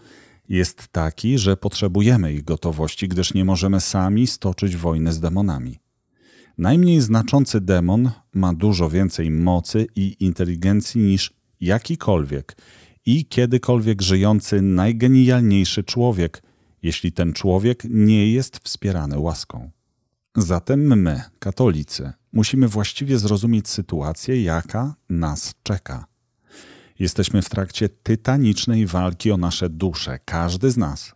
jest taki, że potrzebujemy ich gotowości, gdyż nie możemy sami stoczyć wojny z demonami. Najmniej znaczący demon ma dużo więcej mocy i inteligencji niż jakikolwiek i kiedykolwiek żyjący najgenialniejszy człowiek, jeśli ten człowiek nie jest wspierany łaską. Zatem my, katolicy, musimy właściwie zrozumieć sytuację, jaka nas czeka. Jesteśmy w trakcie tytanicznej walki o nasze dusze, każdy z nas.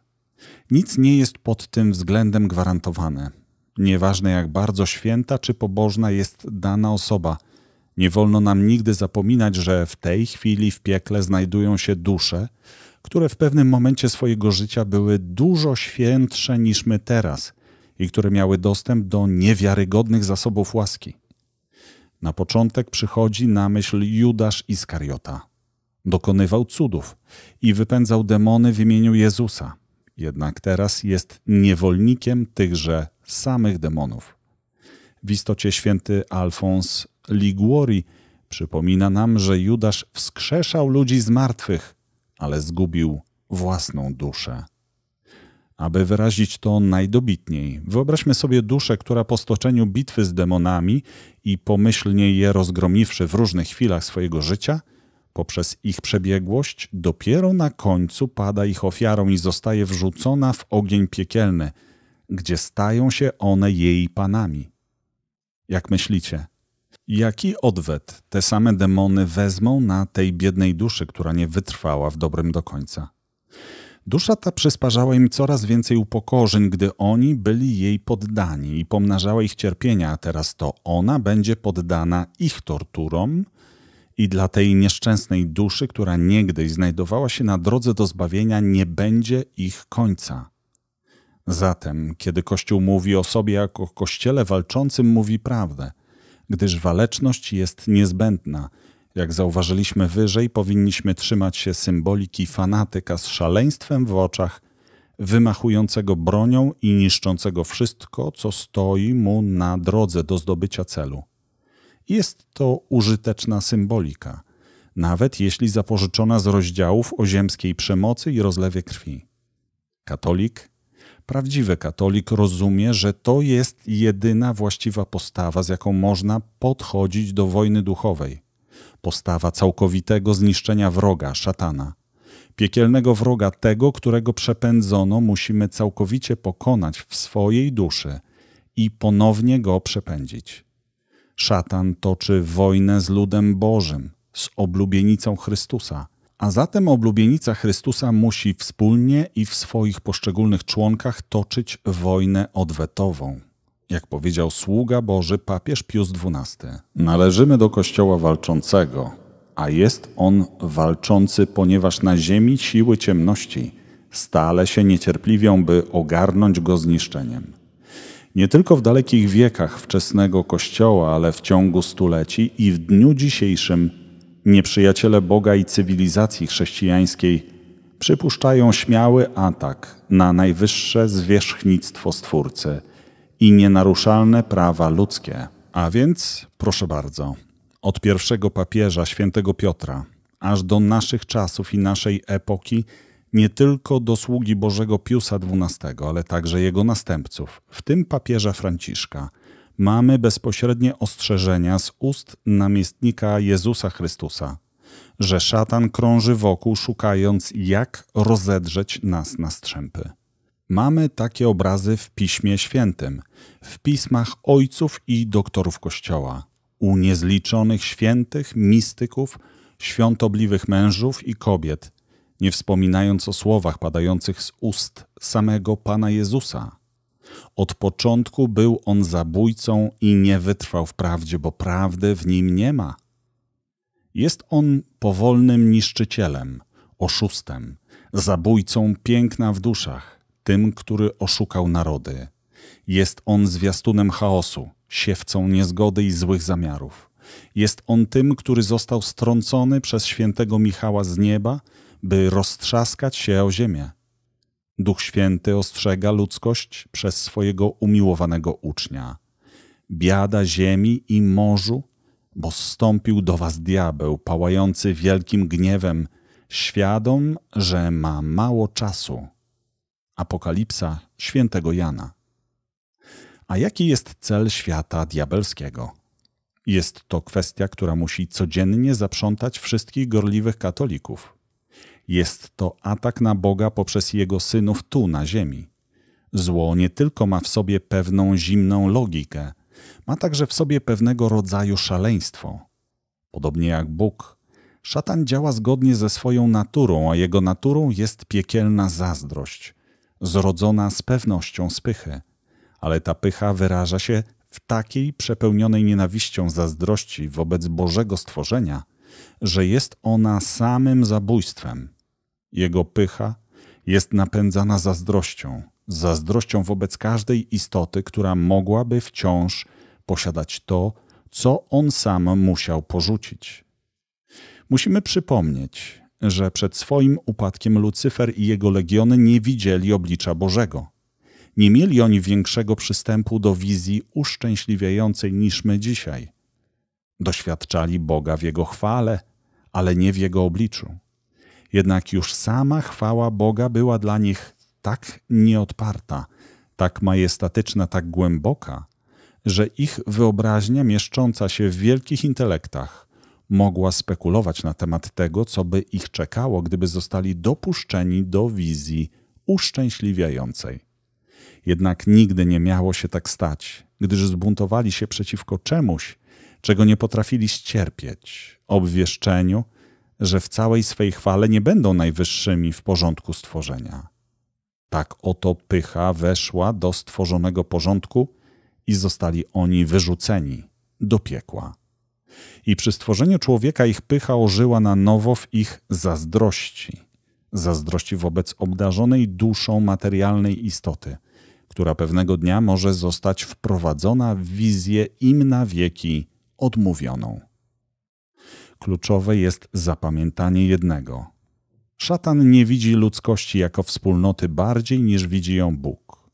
Nic nie jest pod tym względem gwarantowane. Nieważne jak bardzo święta czy pobożna jest dana osoba, nie wolno nam nigdy zapominać, że w tej chwili w piekle znajdują się dusze, które w pewnym momencie swojego życia były dużo świętsze niż my teraz – i które miały dostęp do niewiarygodnych zasobów łaski. Na początek przychodzi na myśl Judasz Iskariota. Dokonywał cudów i wypędzał demony w imieniu Jezusa, jednak teraz jest niewolnikiem tychże samych demonów. W istocie święty Alfons Liguori przypomina nam, że Judasz wskrzeszał ludzi z martwych, ale zgubił własną duszę. Aby wyrazić to najdobitniej, wyobraźmy sobie duszę, która po stoczeniu bitwy z demonami i pomyślnie je rozgromiwszy w różnych chwilach swojego życia, poprzez ich przebiegłość, dopiero na końcu pada ich ofiarą i zostaje wrzucona w ogień piekielny, gdzie stają się one jej panami. Jak myślicie? Jaki odwet te same demony wezmą na tej biednej duszy, która nie wytrwała w dobrym do końca? Dusza ta przysparzała im coraz więcej upokorzeń, gdy oni byli jej poddani i pomnażała ich cierpienia, a teraz to ona będzie poddana ich torturom i dla tej nieszczęsnej duszy, która niegdyś znajdowała się na drodze do zbawienia, nie będzie ich końca. Zatem, kiedy Kościół mówi o sobie jako kościele walczącym, mówi prawdę, gdyż waleczność jest niezbędna – jak zauważyliśmy wyżej, powinniśmy trzymać się symboliki fanatyka z szaleństwem w oczach, wymachującego bronią i niszczącego wszystko, co stoi mu na drodze do zdobycia celu. Jest to użyteczna symbolika, nawet jeśli zapożyczona z rozdziałów o ziemskiej przemocy i rozlewie krwi. Katolik, prawdziwy katolik rozumie, że to jest jedyna właściwa postawa, z jaką można podchodzić do wojny duchowej – postawa całkowitego zniszczenia wroga, szatana. Piekielnego wroga tego, którego przepędzono, musimy całkowicie pokonać w swojej duszy i ponownie go przepędzić. Szatan toczy wojnę z ludem Bożym, z oblubienicą Chrystusa, a zatem oblubienica Chrystusa musi wspólnie i w swoich poszczególnych członkach toczyć wojnę odwetową. Jak powiedział sługa Boży papież Pius XII, należymy do Kościoła walczącego, a jest on walczący, ponieważ na ziemi siły ciemności stale się niecierpliwią, by ogarnąć go zniszczeniem. Nie tylko w dalekich wiekach wczesnego Kościoła, ale w ciągu stuleci i w dniu dzisiejszym nieprzyjaciele Boga i cywilizacji chrześcijańskiej przypuszczają śmiały atak na najwyższe zwierzchnictwo Stwórcy – i nienaruszalne prawa ludzkie. A więc, proszę bardzo, od pierwszego papieża świętego Piotra aż do naszych czasów i naszej epoki, nie tylko do sługi Bożego Piusa XII, ale także jego następców, w tym papieża Franciszka, mamy bezpośrednie ostrzeżenia z ust namiestnika Jezusa Chrystusa, że szatan krąży wokół, szukając, jak rozedrzeć nas na strzępy. Mamy takie obrazy w Piśmie Świętym, w pismach ojców i doktorów Kościoła, u niezliczonych świętych, mistyków, świątobliwych mężów i kobiet, nie wspominając o słowach padających z ust samego Pana Jezusa. Od początku był on zabójcą i nie wytrwał w prawdzie, bo prawdy w nim nie ma. Jest on powolnym niszczycielem, oszustem, zabójcą piękna w duszach, tym, który oszukał narody. Jest on zwiastunem chaosu, siewcą niezgody i złych zamiarów. Jest on tym, który został strącony przez świętego Michała z nieba, by roztrzaskać się o ziemię. Duch Święty ostrzega ludzkość przez swojego umiłowanego ucznia. Biada ziemi i morzu, bo zstąpił do was diabeł, pałający wielkim gniewem, świadom, że ma mało czasu. Apokalipsa świętego Jana. A jaki jest cel świata diabelskiego? Jest to kwestia, która musi codziennie zaprzątać wszystkich gorliwych katolików. Jest to atak na Boga poprzez Jego synów tu na ziemi. Zło nie tylko ma w sobie pewną zimną logikę, ma także w sobie pewnego rodzaju szaleństwo. Podobnie jak Bóg, szatan działa zgodnie ze swoją naturą, a jego naturą jest piekielna zazdrość, zrodzona z pewnością z pychy, ale ta pycha wyraża się w takiej przepełnionej nienawiścią zazdrości wobec Bożego stworzenia, że jest ona samym zabójstwem. Jego pycha jest napędzana zazdrością, zazdrością wobec każdej istoty, która mogłaby wciąż posiadać to, co on sam musiał porzucić. Musimy przypomnieć, że przed swoim upadkiem Lucyfer i jego legiony nie widzieli oblicza Bożego. Nie mieli oni większego przystępu do wizji uszczęśliwiającej niż my dzisiaj. Doświadczali Boga w Jego chwale, ale nie w Jego obliczu. Jednak już sama chwała Boga była dla nich tak nieodparta, tak majestatyczna, tak głęboka, że ich wyobraźnia mieszcząca się w wielkich intelektach mogła spekulować na temat tego, co by ich czekało, gdyby zostali dopuszczeni do wizji uszczęśliwiającej. Jednak nigdy nie miało się tak stać, gdyż zbuntowali się przeciwko czemuś, czego nie potrafili ścierpieć, obwieszczeniu, że w całej swej chwale nie będą najwyższymi w porządku stworzenia. Tak oto pycha weszła do stworzonego porządku i zostali oni wyrzuceni do piekła. I przy stworzeniu człowieka ich pycha ożyła na nowo w ich zazdrości. Zazdrości wobec obdarzonej duszą materialnej istoty, która pewnego dnia może zostać wprowadzona w wizję im na wieki odmówioną. Kluczowe jest zapamiętanie jednego. Szatan nie widzi ludzkości jako wspólnoty bardziej niż widzi ją Bóg.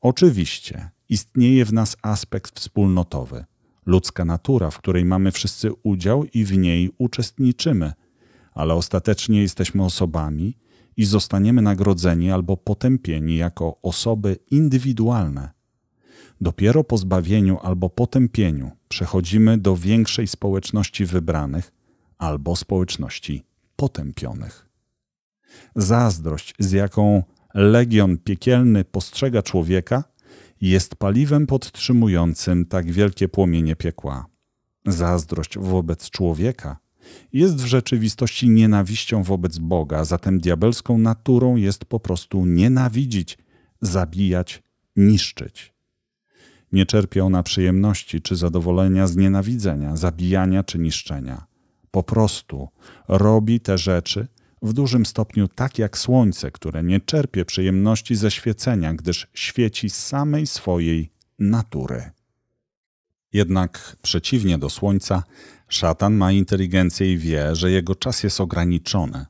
Oczywiście istnieje w nas aspekt wspólnotowy, ludzka natura, w której mamy wszyscy udział i w niej uczestniczymy, ale ostatecznie jesteśmy osobami i zostaniemy nagrodzeni albo potępieni jako osoby indywidualne. Dopiero po zbawieniu albo potępieniu przechodzimy do większej społeczności wybranych albo społeczności potępionych. Zazdrość, z jaką legion piekielny postrzega człowieka, jest paliwem podtrzymującym tak wielkie płomienie piekła. Zazdrość wobec człowieka jest w rzeczywistości nienawiścią wobec Boga, zatem diabelską naturą jest po prostu nienawidzić, zabijać, niszczyć. Nie czerpie ona przyjemności czy zadowolenia z nienawidzenia, zabijania czy niszczenia. Po prostu robi te rzeczy, w dużym stopniu tak jak słońce, które nie czerpie przyjemności ze świecenia, gdyż świeci z samej swojej natury. Jednak przeciwnie do słońca, szatan ma inteligencję i wie, że jego czas jest ograniczony,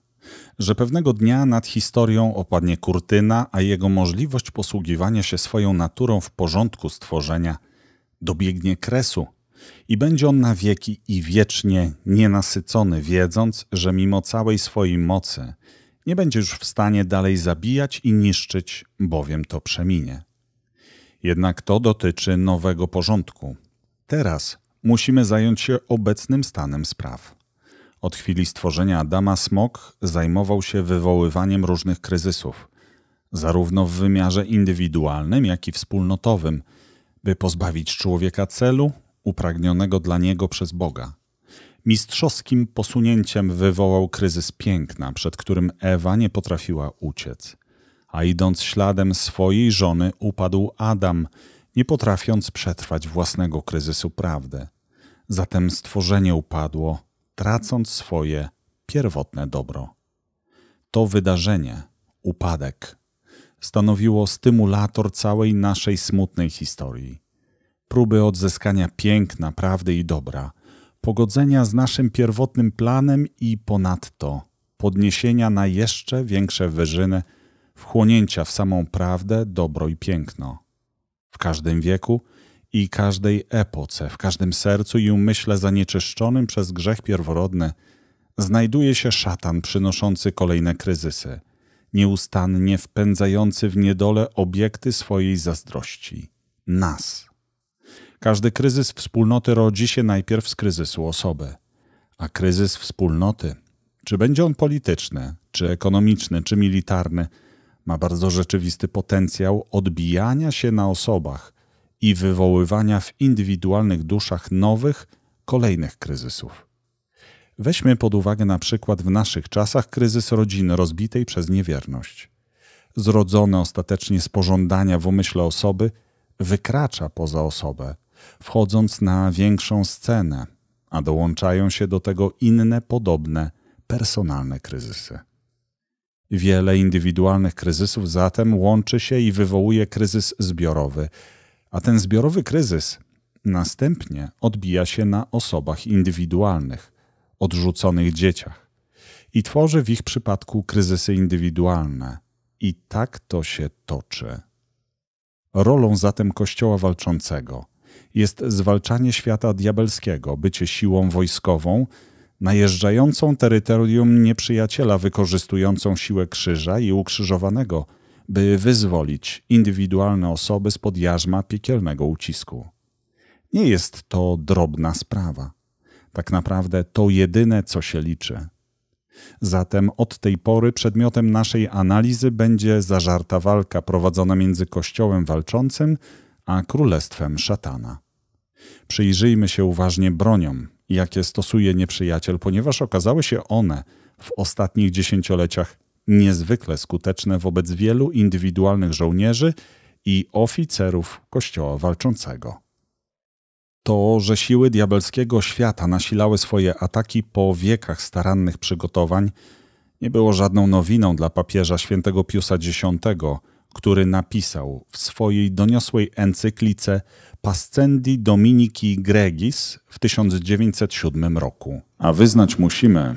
że pewnego dnia nad historią opadnie kurtyna, a jego możliwość posługiwania się swoją naturą w porządku stworzenia dobiegnie kresu – i będzie on na wieki i wiecznie nienasycony, wiedząc, że mimo całej swojej mocy nie będzie już w stanie dalej zabijać i niszczyć, bowiem to przeminie. Jednak to dotyczy nowego porządku. Teraz musimy zająć się obecnym stanem spraw. Od chwili stworzenia Adama Smok zajmował się wywoływaniem różnych kryzysów, zarówno w wymiarze indywidualnym, jak i wspólnotowym, by pozbawić człowieka celu, upragnionego dla niego przez Boga. Mistrzowskim posunięciem wywołał kryzys piękna, przed którym Ewa nie potrafiła uciec. A idąc śladem swojej żony, upadł Adam, nie potrafiąc przetrwać własnego kryzysu prawdy. Zatem stworzenie upadło, tracąc swoje pierwotne dobro. To wydarzenie, upadek, stanowiło stymulator całej naszej smutnej historii próby odzyskania piękna, prawdy i dobra, pogodzenia z naszym pierwotnym planem i ponadto podniesienia na jeszcze większe wyżyny, wchłonięcia w samą prawdę, dobro i piękno. W każdym wieku i każdej epoce, w każdym sercu i umyśle zanieczyszczonym przez grzech pierworodny znajduje się szatan przynoszący kolejne kryzysy, nieustannie wpędzający w niedolę obiekty swojej zazdrości, nas, każdy kryzys wspólnoty rodzi się najpierw z kryzysu osoby. A kryzys wspólnoty, czy będzie on polityczny, czy ekonomiczny, czy militarny, ma bardzo rzeczywisty potencjał odbijania się na osobach i wywoływania w indywidualnych duszach nowych, kolejnych kryzysów. Weźmy pod uwagę na przykład w naszych czasach kryzys rodziny rozbitej przez niewierność. Zrodzone ostatecznie z pożądania w umyśle osoby wykracza poza osobę wchodząc na większą scenę, a dołączają się do tego inne podobne personalne kryzysy. Wiele indywidualnych kryzysów zatem łączy się i wywołuje kryzys zbiorowy, a ten zbiorowy kryzys następnie odbija się na osobach indywidualnych, odrzuconych dzieciach i tworzy w ich przypadku kryzysy indywidualne. I tak to się toczy. Rolą zatem Kościoła walczącego jest zwalczanie świata diabelskiego, bycie siłą wojskową, najeżdżającą terytorium nieprzyjaciela, wykorzystującą siłę krzyża i ukrzyżowanego, by wyzwolić indywidualne osoby spod jarzma piekielnego ucisku. Nie jest to drobna sprawa. Tak naprawdę to jedyne, co się liczy. Zatem od tej pory przedmiotem naszej analizy będzie zażarta walka prowadzona między Kościołem walczącym a królestwem szatana. Przyjrzyjmy się uważnie broniom, jakie stosuje nieprzyjaciel, ponieważ okazały się one w ostatnich dziesięcioleciach niezwykle skuteczne wobec wielu indywidualnych żołnierzy i oficerów Kościoła Walczącego. To, że siły diabelskiego świata nasilały swoje ataki po wiekach starannych przygotowań, nie było żadną nowiną dla papieża świętego Piusa X, który napisał w swojej doniosłej encyklice Pascendi Dominici Gregis w 1907 roku. A wyznać musimy,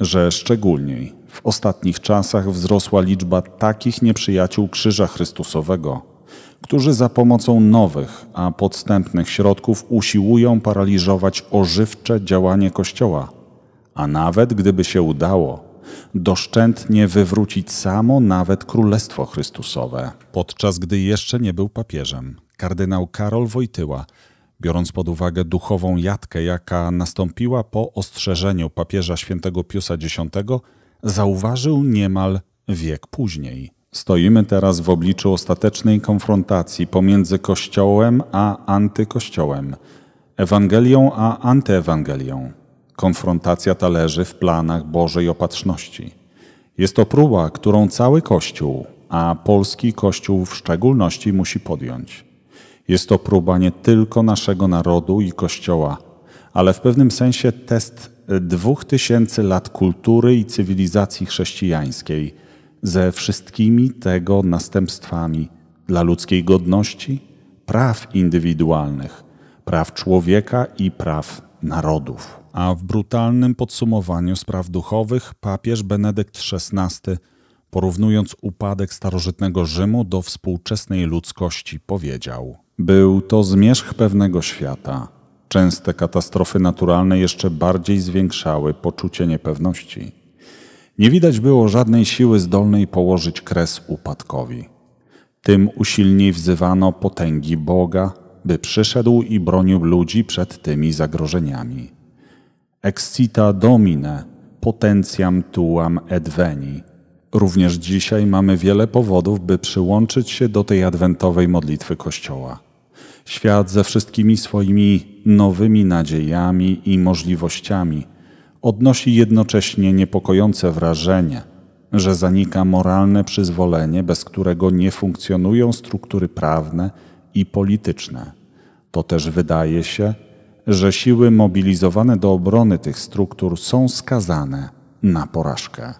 że szczególnie w ostatnich czasach wzrosła liczba takich nieprzyjaciół Krzyża Chrystusowego, którzy za pomocą nowych, a podstępnych środków usiłują paraliżować ożywcze działanie Kościoła. A nawet gdyby się udało, doszczętnie wywrócić samo nawet Królestwo Chrystusowe. Podczas gdy jeszcze nie był papieżem, kardynał Karol Wojtyła, biorąc pod uwagę duchową jatkę, jaka nastąpiła po ostrzeżeniu papieża świętego Piusa X, zauważył niemal wiek później. Stoimy teraz w obliczu ostatecznej konfrontacji pomiędzy Kościołem a antykościołem, Ewangelią a antyewangelią. Konfrontacja ta leży w planach Bożej Opatrzności. Jest to próba, którą cały Kościół, a polski Kościół w szczególności musi podjąć. Jest to próba nie tylko naszego narodu i Kościoła, ale w pewnym sensie test dwóch tysięcy lat kultury i cywilizacji chrześcijańskiej ze wszystkimi tego następstwami dla ludzkiej godności, praw indywidualnych, praw człowieka i praw narodów a w brutalnym podsumowaniu spraw duchowych papież Benedykt XVI, porównując upadek starożytnego Rzymu do współczesnej ludzkości, powiedział: Był to zmierzch pewnego świata. Częste katastrofy naturalne jeszcze bardziej zwiększały poczucie niepewności. Nie widać było żadnej siły zdolnej położyć kres upadkowi. Tym usilniej wzywano potęgi Boga, by przyszedł i bronił ludzi przed tymi zagrożeniami. Excita domine, potencjam tuam et veni. Również dzisiaj mamy wiele powodów, by przyłączyć się do tej adwentowej modlitwy Kościoła. Świat ze wszystkimi swoimi nowymi nadziejami i możliwościami odnosi jednocześnie niepokojące wrażenie, że zanika moralne przyzwolenie, bez którego nie funkcjonują struktury prawne i polityczne. To też wydaje się, że siły mobilizowane do obrony tych struktur są skazane na porażkę.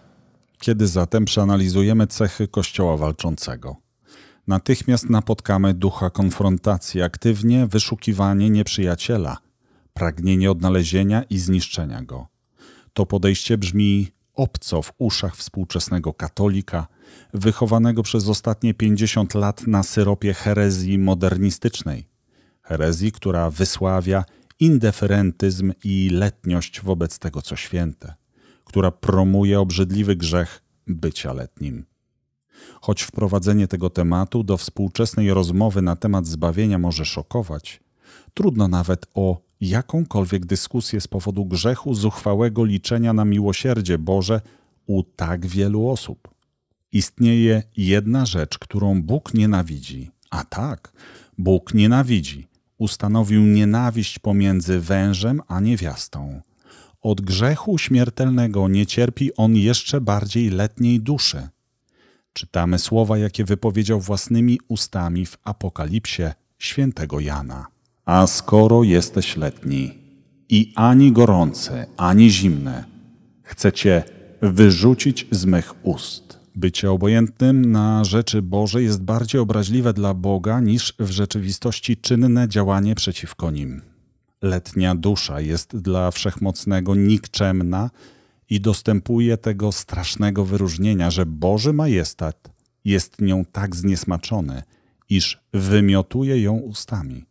Kiedy zatem przeanalizujemy cechy Kościoła walczącego, natychmiast napotkamy ducha konfrontacji, aktywnie wyszukiwanie nieprzyjaciela, pragnienie odnalezienia i zniszczenia go. To podejście brzmi obco w uszach współczesnego katolika, wychowanego przez ostatnie 50 lat na syropie herezji modernistycznej. Herezji, która wysławia indeferentyzm i letniość wobec tego, co święte, która promuje obrzydliwy grzech bycia letnim. Choć wprowadzenie tego tematu do współczesnej rozmowy na temat zbawienia może szokować, trudno nawet o jakąkolwiek dyskusję z powodu grzechu zuchwałego liczenia na miłosierdzie Boże u tak wielu osób. Istnieje jedna rzecz, którą Bóg nienawidzi. A tak, Bóg nienawidzi ustanowił nienawiść pomiędzy wężem a niewiastą. Od grzechu śmiertelnego nie cierpi on jeszcze bardziej letniej duszy. Czytamy słowa, jakie wypowiedział własnymi ustami w Apokalipsie świętego Jana. A skoro jesteś letni i ani gorący, ani zimny, chcecie wyrzucić z mych ust. Bycie obojętnym na rzeczy Boże jest bardziej obraźliwe dla Boga niż w rzeczywistości czynne działanie przeciwko nim. Letnia dusza jest dla wszechmocnego nikczemna i dostępuje tego strasznego wyróżnienia, że Boży majestat jest nią tak zniesmaczony, iż wymiotuje ją ustami.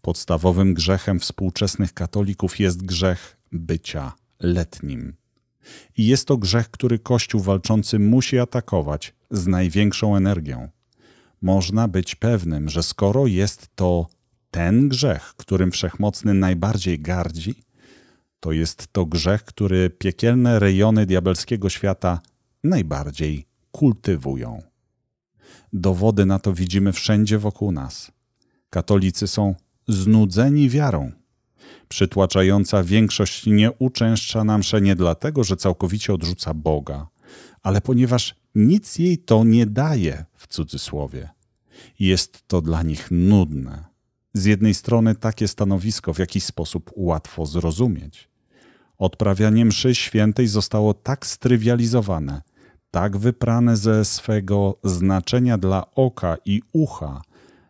Podstawowym grzechem współczesnych katolików jest grzech bycia letnim. I jest to grzech, który Kościół walczący musi atakować z największą energią. Można być pewnym, że skoro jest to ten grzech, którym wszechmocny najbardziej gardzi, to jest to grzech, który piekielne rejony diabelskiego świata najbardziej kultywują. Dowody na to widzimy wszędzie wokół nas. Katolicy są znudzeni wiarą, Przytłaczająca większość nie uczęszcza na mszę nie dlatego, że całkowicie odrzuca Boga, ale ponieważ nic jej to nie daje, w cudzysłowie. Jest to dla nich nudne. Z jednej strony takie stanowisko w jakiś sposób łatwo zrozumieć. Odprawianie mszy świętej zostało tak strywializowane, tak wyprane ze swego znaczenia dla oka i ucha,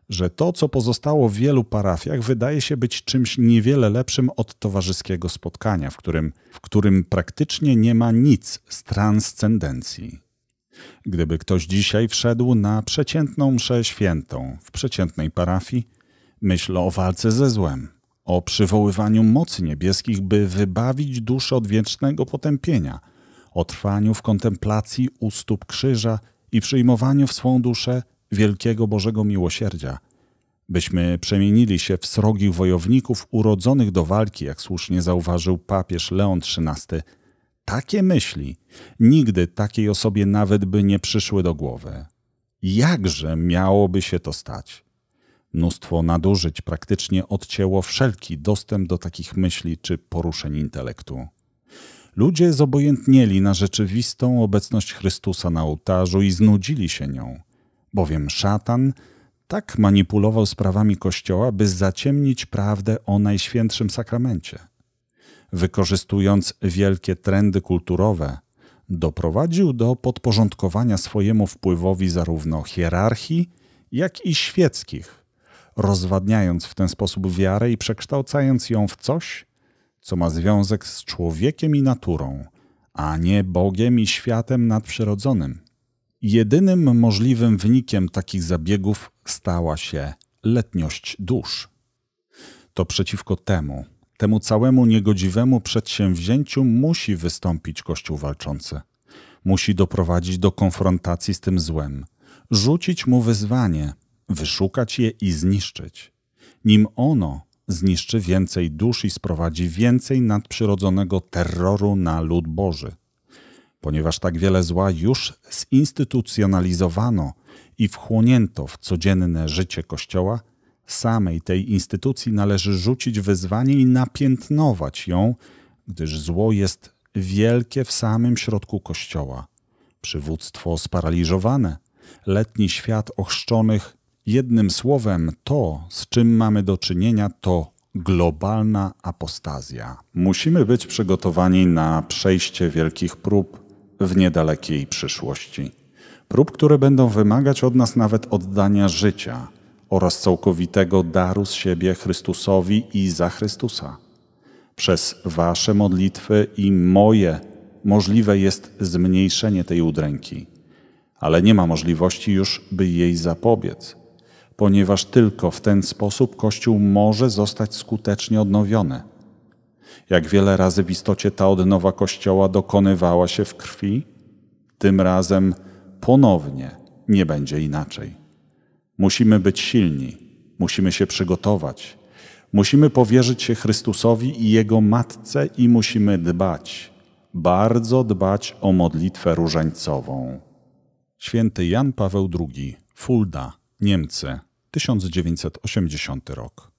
że to, co pozostało w wielu parafiach, wydaje się być czymś niewiele lepszym od towarzyskiego spotkania, w którym, w którym praktycznie nie ma nic z transcendencji. Gdyby ktoś dzisiaj wszedł na przeciętną mszę świętą w przeciętnej parafii, myśl o walce ze złem, o przywoływaniu mocy niebieskich, by wybawić duszę od wiecznego potępienia, o trwaniu w kontemplacji u stóp krzyża i przyjmowaniu w swą duszę wielkiego Bożego miłosierdzia, byśmy przemienili się w srogich wojowników urodzonych do walki, jak słusznie zauważył papież Leon XIII. Takie myśli nigdy takiej osobie nawet by nie przyszły do głowy. Jakże miałoby się to stać? Mnóstwo nadużyć praktycznie odcięło wszelki dostęp do takich myśli czy poruszeń intelektu. Ludzie zobojętnieli na rzeczywistą obecność Chrystusa na ołtarzu i znudzili się nią bowiem szatan tak manipulował sprawami Kościoła, by zaciemnić prawdę o Najświętszym Sakramencie. Wykorzystując wielkie trendy kulturowe, doprowadził do podporządkowania swojemu wpływowi zarówno hierarchii, jak i świeckich, rozwadniając w ten sposób wiarę i przekształcając ją w coś, co ma związek z człowiekiem i naturą, a nie Bogiem i światem nadprzyrodzonym. Jedynym możliwym wynikiem takich zabiegów stała się letniość dusz. To przeciwko temu, temu całemu niegodziwemu przedsięwzięciu musi wystąpić Kościół walczący. Musi doprowadzić do konfrontacji z tym złem, rzucić mu wyzwanie, wyszukać je i zniszczyć. Nim ono zniszczy więcej dusz i sprowadzi więcej nadprzyrodzonego terroru na lud Boży – ponieważ tak wiele zła już zinstytucjonalizowano i wchłonięto w codzienne życie Kościoła, samej tej instytucji należy rzucić wyzwanie i napiętnować ją, gdyż zło jest wielkie w samym środku Kościoła. Przywództwo sparaliżowane, letni świat ochrzczonych. Jednym słowem, to, z czym mamy do czynienia, to globalna apostazja. Musimy być przygotowani na przejście wielkich prób w niedalekiej przyszłości. Prób, które będą wymagać od nas nawet oddania życia oraz całkowitego daru z siebie Chrystusowi i za Chrystusa. Przez Wasze modlitwy i moje możliwe jest zmniejszenie tej udręki, ale nie ma możliwości już, by jej zapobiec, ponieważ tylko w ten sposób Kościół może zostać skutecznie odnowiony. Jak wiele razy w istocie ta odnowa Kościoła dokonywała się w krwi, tym razem ponownie nie będzie inaczej. Musimy być silni, musimy się przygotować, musimy powierzyć się Chrystusowi i Jego Matce i musimy dbać, bardzo dbać o modlitwę różańcową. Święty Jan Paweł II, Fulda, Niemcy, 1980 rok.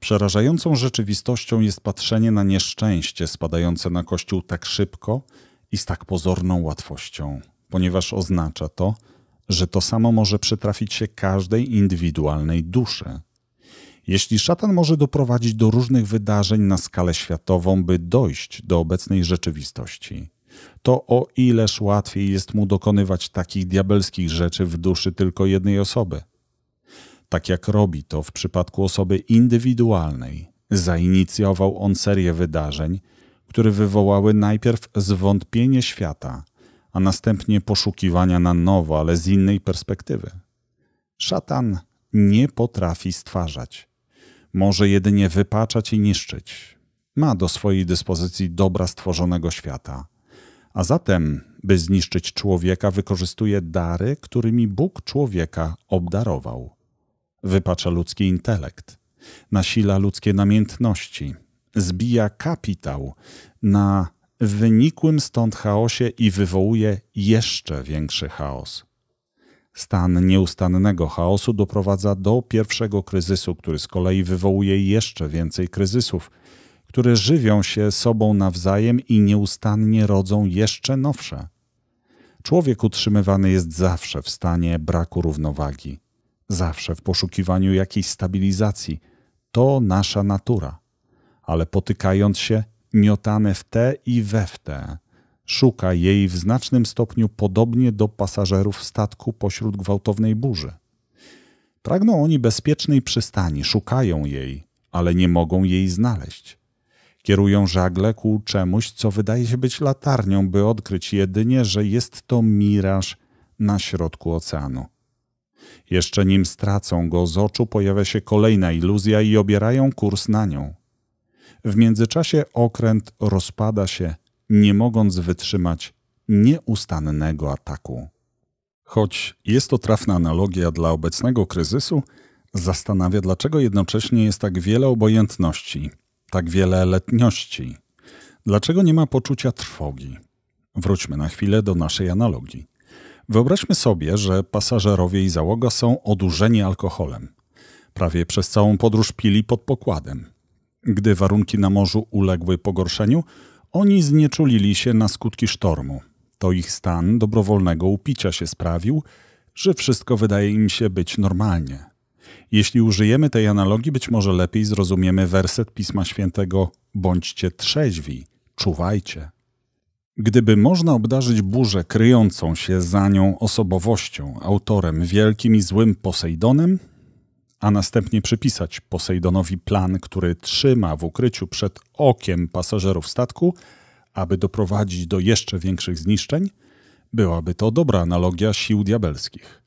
Przerażającą rzeczywistością jest patrzenie na nieszczęście spadające na Kościół tak szybko i z tak pozorną łatwością, ponieważ oznacza to, że to samo może przytrafić się każdej indywidualnej duszy. Jeśli szatan może doprowadzić do różnych wydarzeń na skalę światową, by dojść do obecnej rzeczywistości, to o ileż łatwiej jest mu dokonywać takich diabelskich rzeczy w duszy tylko jednej osoby – tak jak robi to w przypadku osoby indywidualnej. Zainicjował on serię wydarzeń, które wywołały najpierw zwątpienie świata, a następnie poszukiwania na nowo, ale z innej perspektywy. Szatan nie potrafi stwarzać. Może jedynie wypaczać i niszczyć. Ma do swojej dyspozycji dobra stworzonego świata. A zatem, by zniszczyć człowieka, wykorzystuje dary, którymi Bóg człowieka obdarował wypacza ludzki intelekt, nasila ludzkie namiętności, zbija kapitał na wynikłym stąd chaosie i wywołuje jeszcze większy chaos. Stan nieustannego chaosu doprowadza do pierwszego kryzysu, który z kolei wywołuje jeszcze więcej kryzysów, które żywią się sobą nawzajem i nieustannie rodzą jeszcze nowsze. Człowiek utrzymywany jest zawsze w stanie braku równowagi zawsze w poszukiwaniu jakiejś stabilizacji. To nasza natura. Ale potykając się, miotane w te i we w te, szuka jej w znacznym stopniu podobnie do pasażerów statku pośród gwałtownej burzy. Pragną oni bezpiecznej przystani, szukają jej, ale nie mogą jej znaleźć. Kierują żagle ku czemuś, co wydaje się być latarnią, by odkryć jedynie, że jest to miraż na środku oceanu. Jeszcze nim stracą go z oczu, pojawia się kolejna iluzja i obierają kurs na nią. W międzyczasie okręt rozpada się, nie mogąc wytrzymać nieustannego ataku. Choć jest to trafna analogia dla obecnego kryzysu, zastanawia, dlaczego jednocześnie jest tak wiele obojętności, tak wiele letniości. Dlaczego nie ma poczucia trwogi? Wróćmy na chwilę do naszej analogii. Wyobraźmy sobie, że pasażerowie i załoga są odurzeni alkoholem. Prawie przez całą podróż pili pod pokładem. Gdy warunki na morzu uległy pogorszeniu, oni znieczulili się na skutki sztormu. To ich stan dobrowolnego upicia się sprawił, że wszystko wydaje im się być normalnie. Jeśli użyjemy tej analogii, być może lepiej zrozumiemy werset Pisma Świętego: bądźcie trzeźwi, czuwajcie. Gdyby można obdarzyć burzę kryjącą się za nią osobowością, autorem wielkim i złym Posejdonem, a następnie przypisać Posejdonowi plan, który trzyma w ukryciu przed okiem pasażerów statku, aby doprowadzić do jeszcze większych zniszczeń, byłaby to dobra analogia sił diabelskich.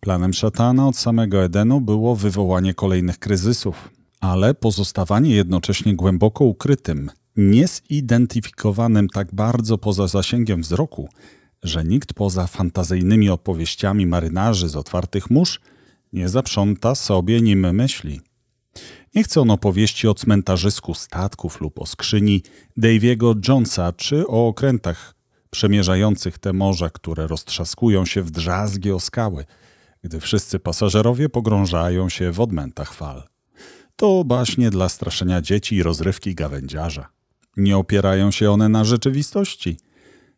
Planem szatana od samego Edenu było wywołanie kolejnych kryzysów, ale pozostawanie jednocześnie głęboko ukrytym, niezidentyfikowanym tak bardzo poza zasięgiem wzroku, że nikt poza fantazyjnymi opowieściami marynarzy z otwartych mórz nie zaprząta sobie nim myśli. Nie chce on opowieści o cmentarzysku statków lub o skrzyni Daviego Jonesa czy o okrętach przemierzających te morza, które roztrzaskują się w drzazgi o skały, gdy wszyscy pasażerowie pogrążają się w odmętach fal. To baśnie dla straszenia dzieci i rozrywki gawędziarza. Nie opierają się one na rzeczywistości.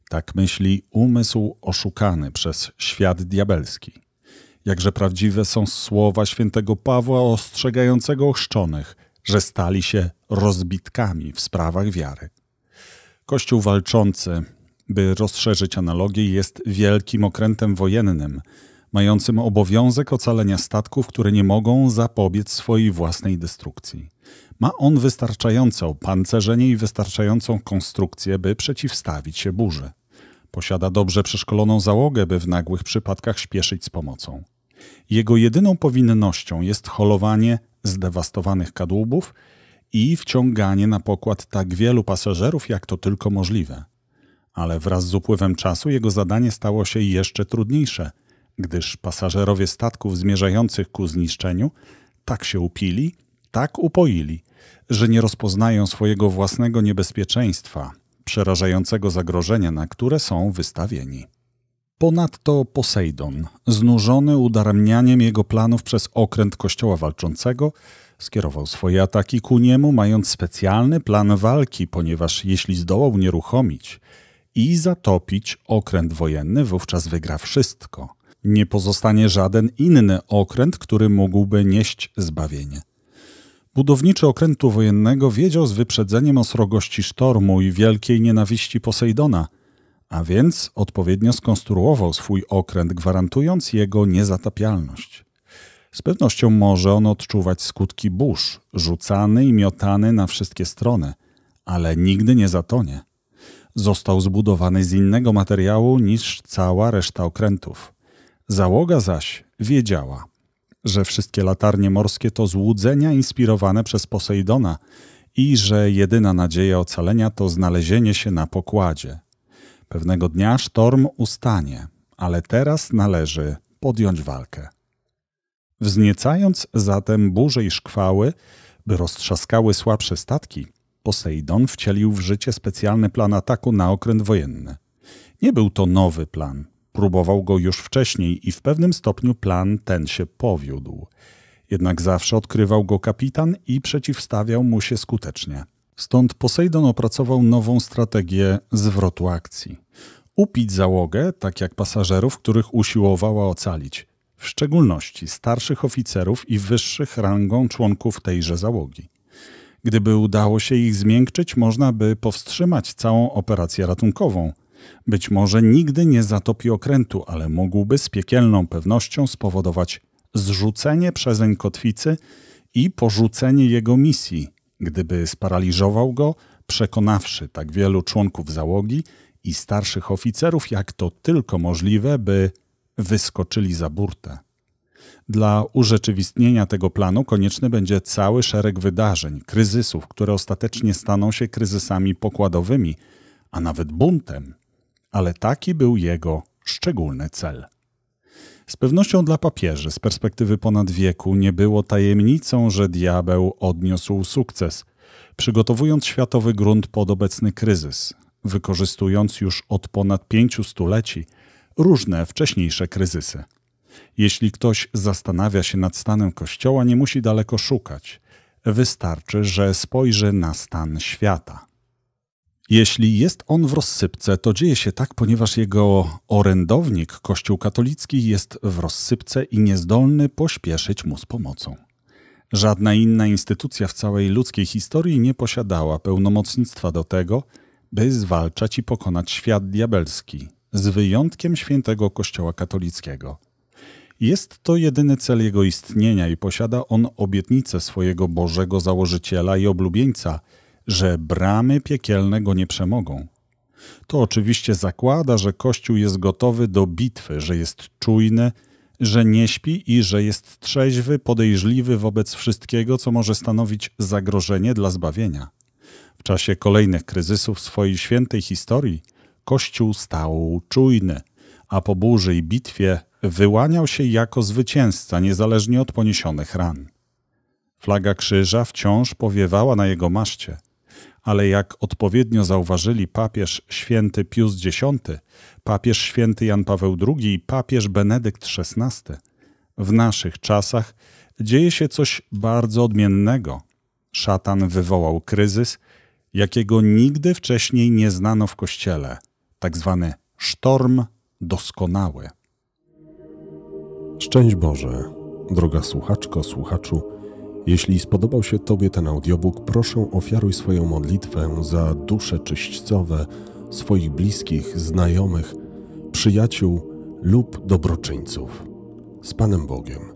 Tak myśli umysł oszukany przez świat diabelski. Jakże prawdziwe są słowa świętego Pawła ostrzegającego ochrzczonych, że stali się rozbitkami w sprawach wiary. Kościół walczący, by rozszerzyć analogię, jest wielkim okrętem wojennym, mającym obowiązek ocalenia statków, które nie mogą zapobiec swojej własnej destrukcji. Ma on wystarczające opancerzenie i wystarczającą konstrukcję, by przeciwstawić się burzy. Posiada dobrze przeszkoloną załogę, by w nagłych przypadkach śpieszyć z pomocą. Jego jedyną powinnością jest holowanie zdewastowanych kadłubów i wciąganie na pokład tak wielu pasażerów, jak to tylko możliwe. Ale wraz z upływem czasu jego zadanie stało się jeszcze trudniejsze, gdyż pasażerowie statków zmierzających ku zniszczeniu tak się upili, tak upoili, że nie rozpoznają swojego własnego niebezpieczeństwa, przerażającego zagrożenia, na które są wystawieni. Ponadto Posejdon, znużony udaremnianiem jego planów przez okręt kościoła walczącego, skierował swoje ataki ku niemu, mając specjalny plan walki, ponieważ jeśli zdołał nieruchomić i zatopić okręt wojenny, wówczas wygra wszystko. Nie pozostanie żaden inny okręt, który mógłby nieść zbawienie. Budowniczy okrętu wojennego wiedział z wyprzedzeniem o srogości sztormu i wielkiej nienawiści Posejdona, a więc odpowiednio skonstruował swój okręt, gwarantując jego niezatapialność. Z pewnością może on odczuwać skutki burz, rzucany i miotany na wszystkie strony, ale nigdy nie zatonie. Został zbudowany z innego materiału niż cała reszta okrętów. Załoga zaś wiedziała, że wszystkie latarnie morskie to złudzenia inspirowane przez Posejdona i że jedyna nadzieja ocalenia to znalezienie się na pokładzie. Pewnego dnia sztorm ustanie, ale teraz należy podjąć walkę. Wzniecając zatem burze i szkwały, by roztrzaskały słabsze statki, Posejdon wcielił w życie specjalny plan ataku na okręt wojenny. Nie był to nowy plan – Próbował go już wcześniej i w pewnym stopniu plan ten się powiódł. Jednak zawsze odkrywał go kapitan i przeciwstawiał mu się skutecznie. Stąd Poseidon opracował nową strategię zwrotu akcji. Upić załogę, tak jak pasażerów, których usiłowała ocalić, w szczególności starszych oficerów i wyższych rangą członków tejże załogi. Gdyby udało się ich zmiękczyć, można by powstrzymać całą operację ratunkową – być może nigdy nie zatopi okrętu, ale mógłby z piekielną pewnością spowodować zrzucenie przezeń kotwicy i porzucenie jego misji, gdyby sparaliżował go, przekonawszy tak wielu członków załogi i starszych oficerów, jak to tylko możliwe, by wyskoczyli za burtę. Dla urzeczywistnienia tego planu konieczny będzie cały szereg wydarzeń, kryzysów, które ostatecznie staną się kryzysami pokładowymi, a nawet buntem ale taki był jego szczególny cel. Z pewnością dla papieży z perspektywy ponad wieku nie było tajemnicą, że diabeł odniósł sukces, przygotowując światowy grunt pod obecny kryzys, wykorzystując już od ponad pięciu stuleci różne wcześniejsze kryzysy. Jeśli ktoś zastanawia się nad stanem Kościoła, nie musi daleko szukać. Wystarczy, że spojrzy na stan świata. Jeśli jest on w rozsypce, to dzieje się tak, ponieważ jego orędownik, Kościół katolicki, jest w rozsypce i niezdolny pośpieszyć mu z pomocą. Żadna inna instytucja w całej ludzkiej historii nie posiadała pełnomocnictwa do tego, by zwalczać i pokonać świat diabelski, z wyjątkiem świętego Kościoła katolickiego. Jest to jedyny cel jego istnienia i posiada on obietnicę swojego Bożego Założyciela i oblubieńca – że bramy piekielne go nie przemogą. To oczywiście zakłada, że Kościół jest gotowy do bitwy, że jest czujny, że nie śpi i że jest trzeźwy, podejrzliwy wobec wszystkiego, co może stanowić zagrożenie dla zbawienia. W czasie kolejnych kryzysów swojej świętej historii Kościół stał czujny, a po burzy i bitwie wyłaniał się jako zwycięzca niezależnie od poniesionych ran. Flaga krzyża wciąż powiewała na jego maszcie ale jak odpowiednio zauważyli papież święty Pius X, papież święty Jan Paweł II i papież Benedykt XVI, w naszych czasach dzieje się coś bardzo odmiennego. Szatan wywołał kryzys, jakiego nigdy wcześniej nie znano w Kościele, tak zwany sztorm doskonały. Szczęść Boże, droga słuchaczko, słuchaczu. Jeśli spodobał się Tobie ten audiobook, proszę ofiaruj swoją modlitwę za dusze czyśćcowe swoich bliskich, znajomych, przyjaciół lub dobroczyńców. Z Panem Bogiem.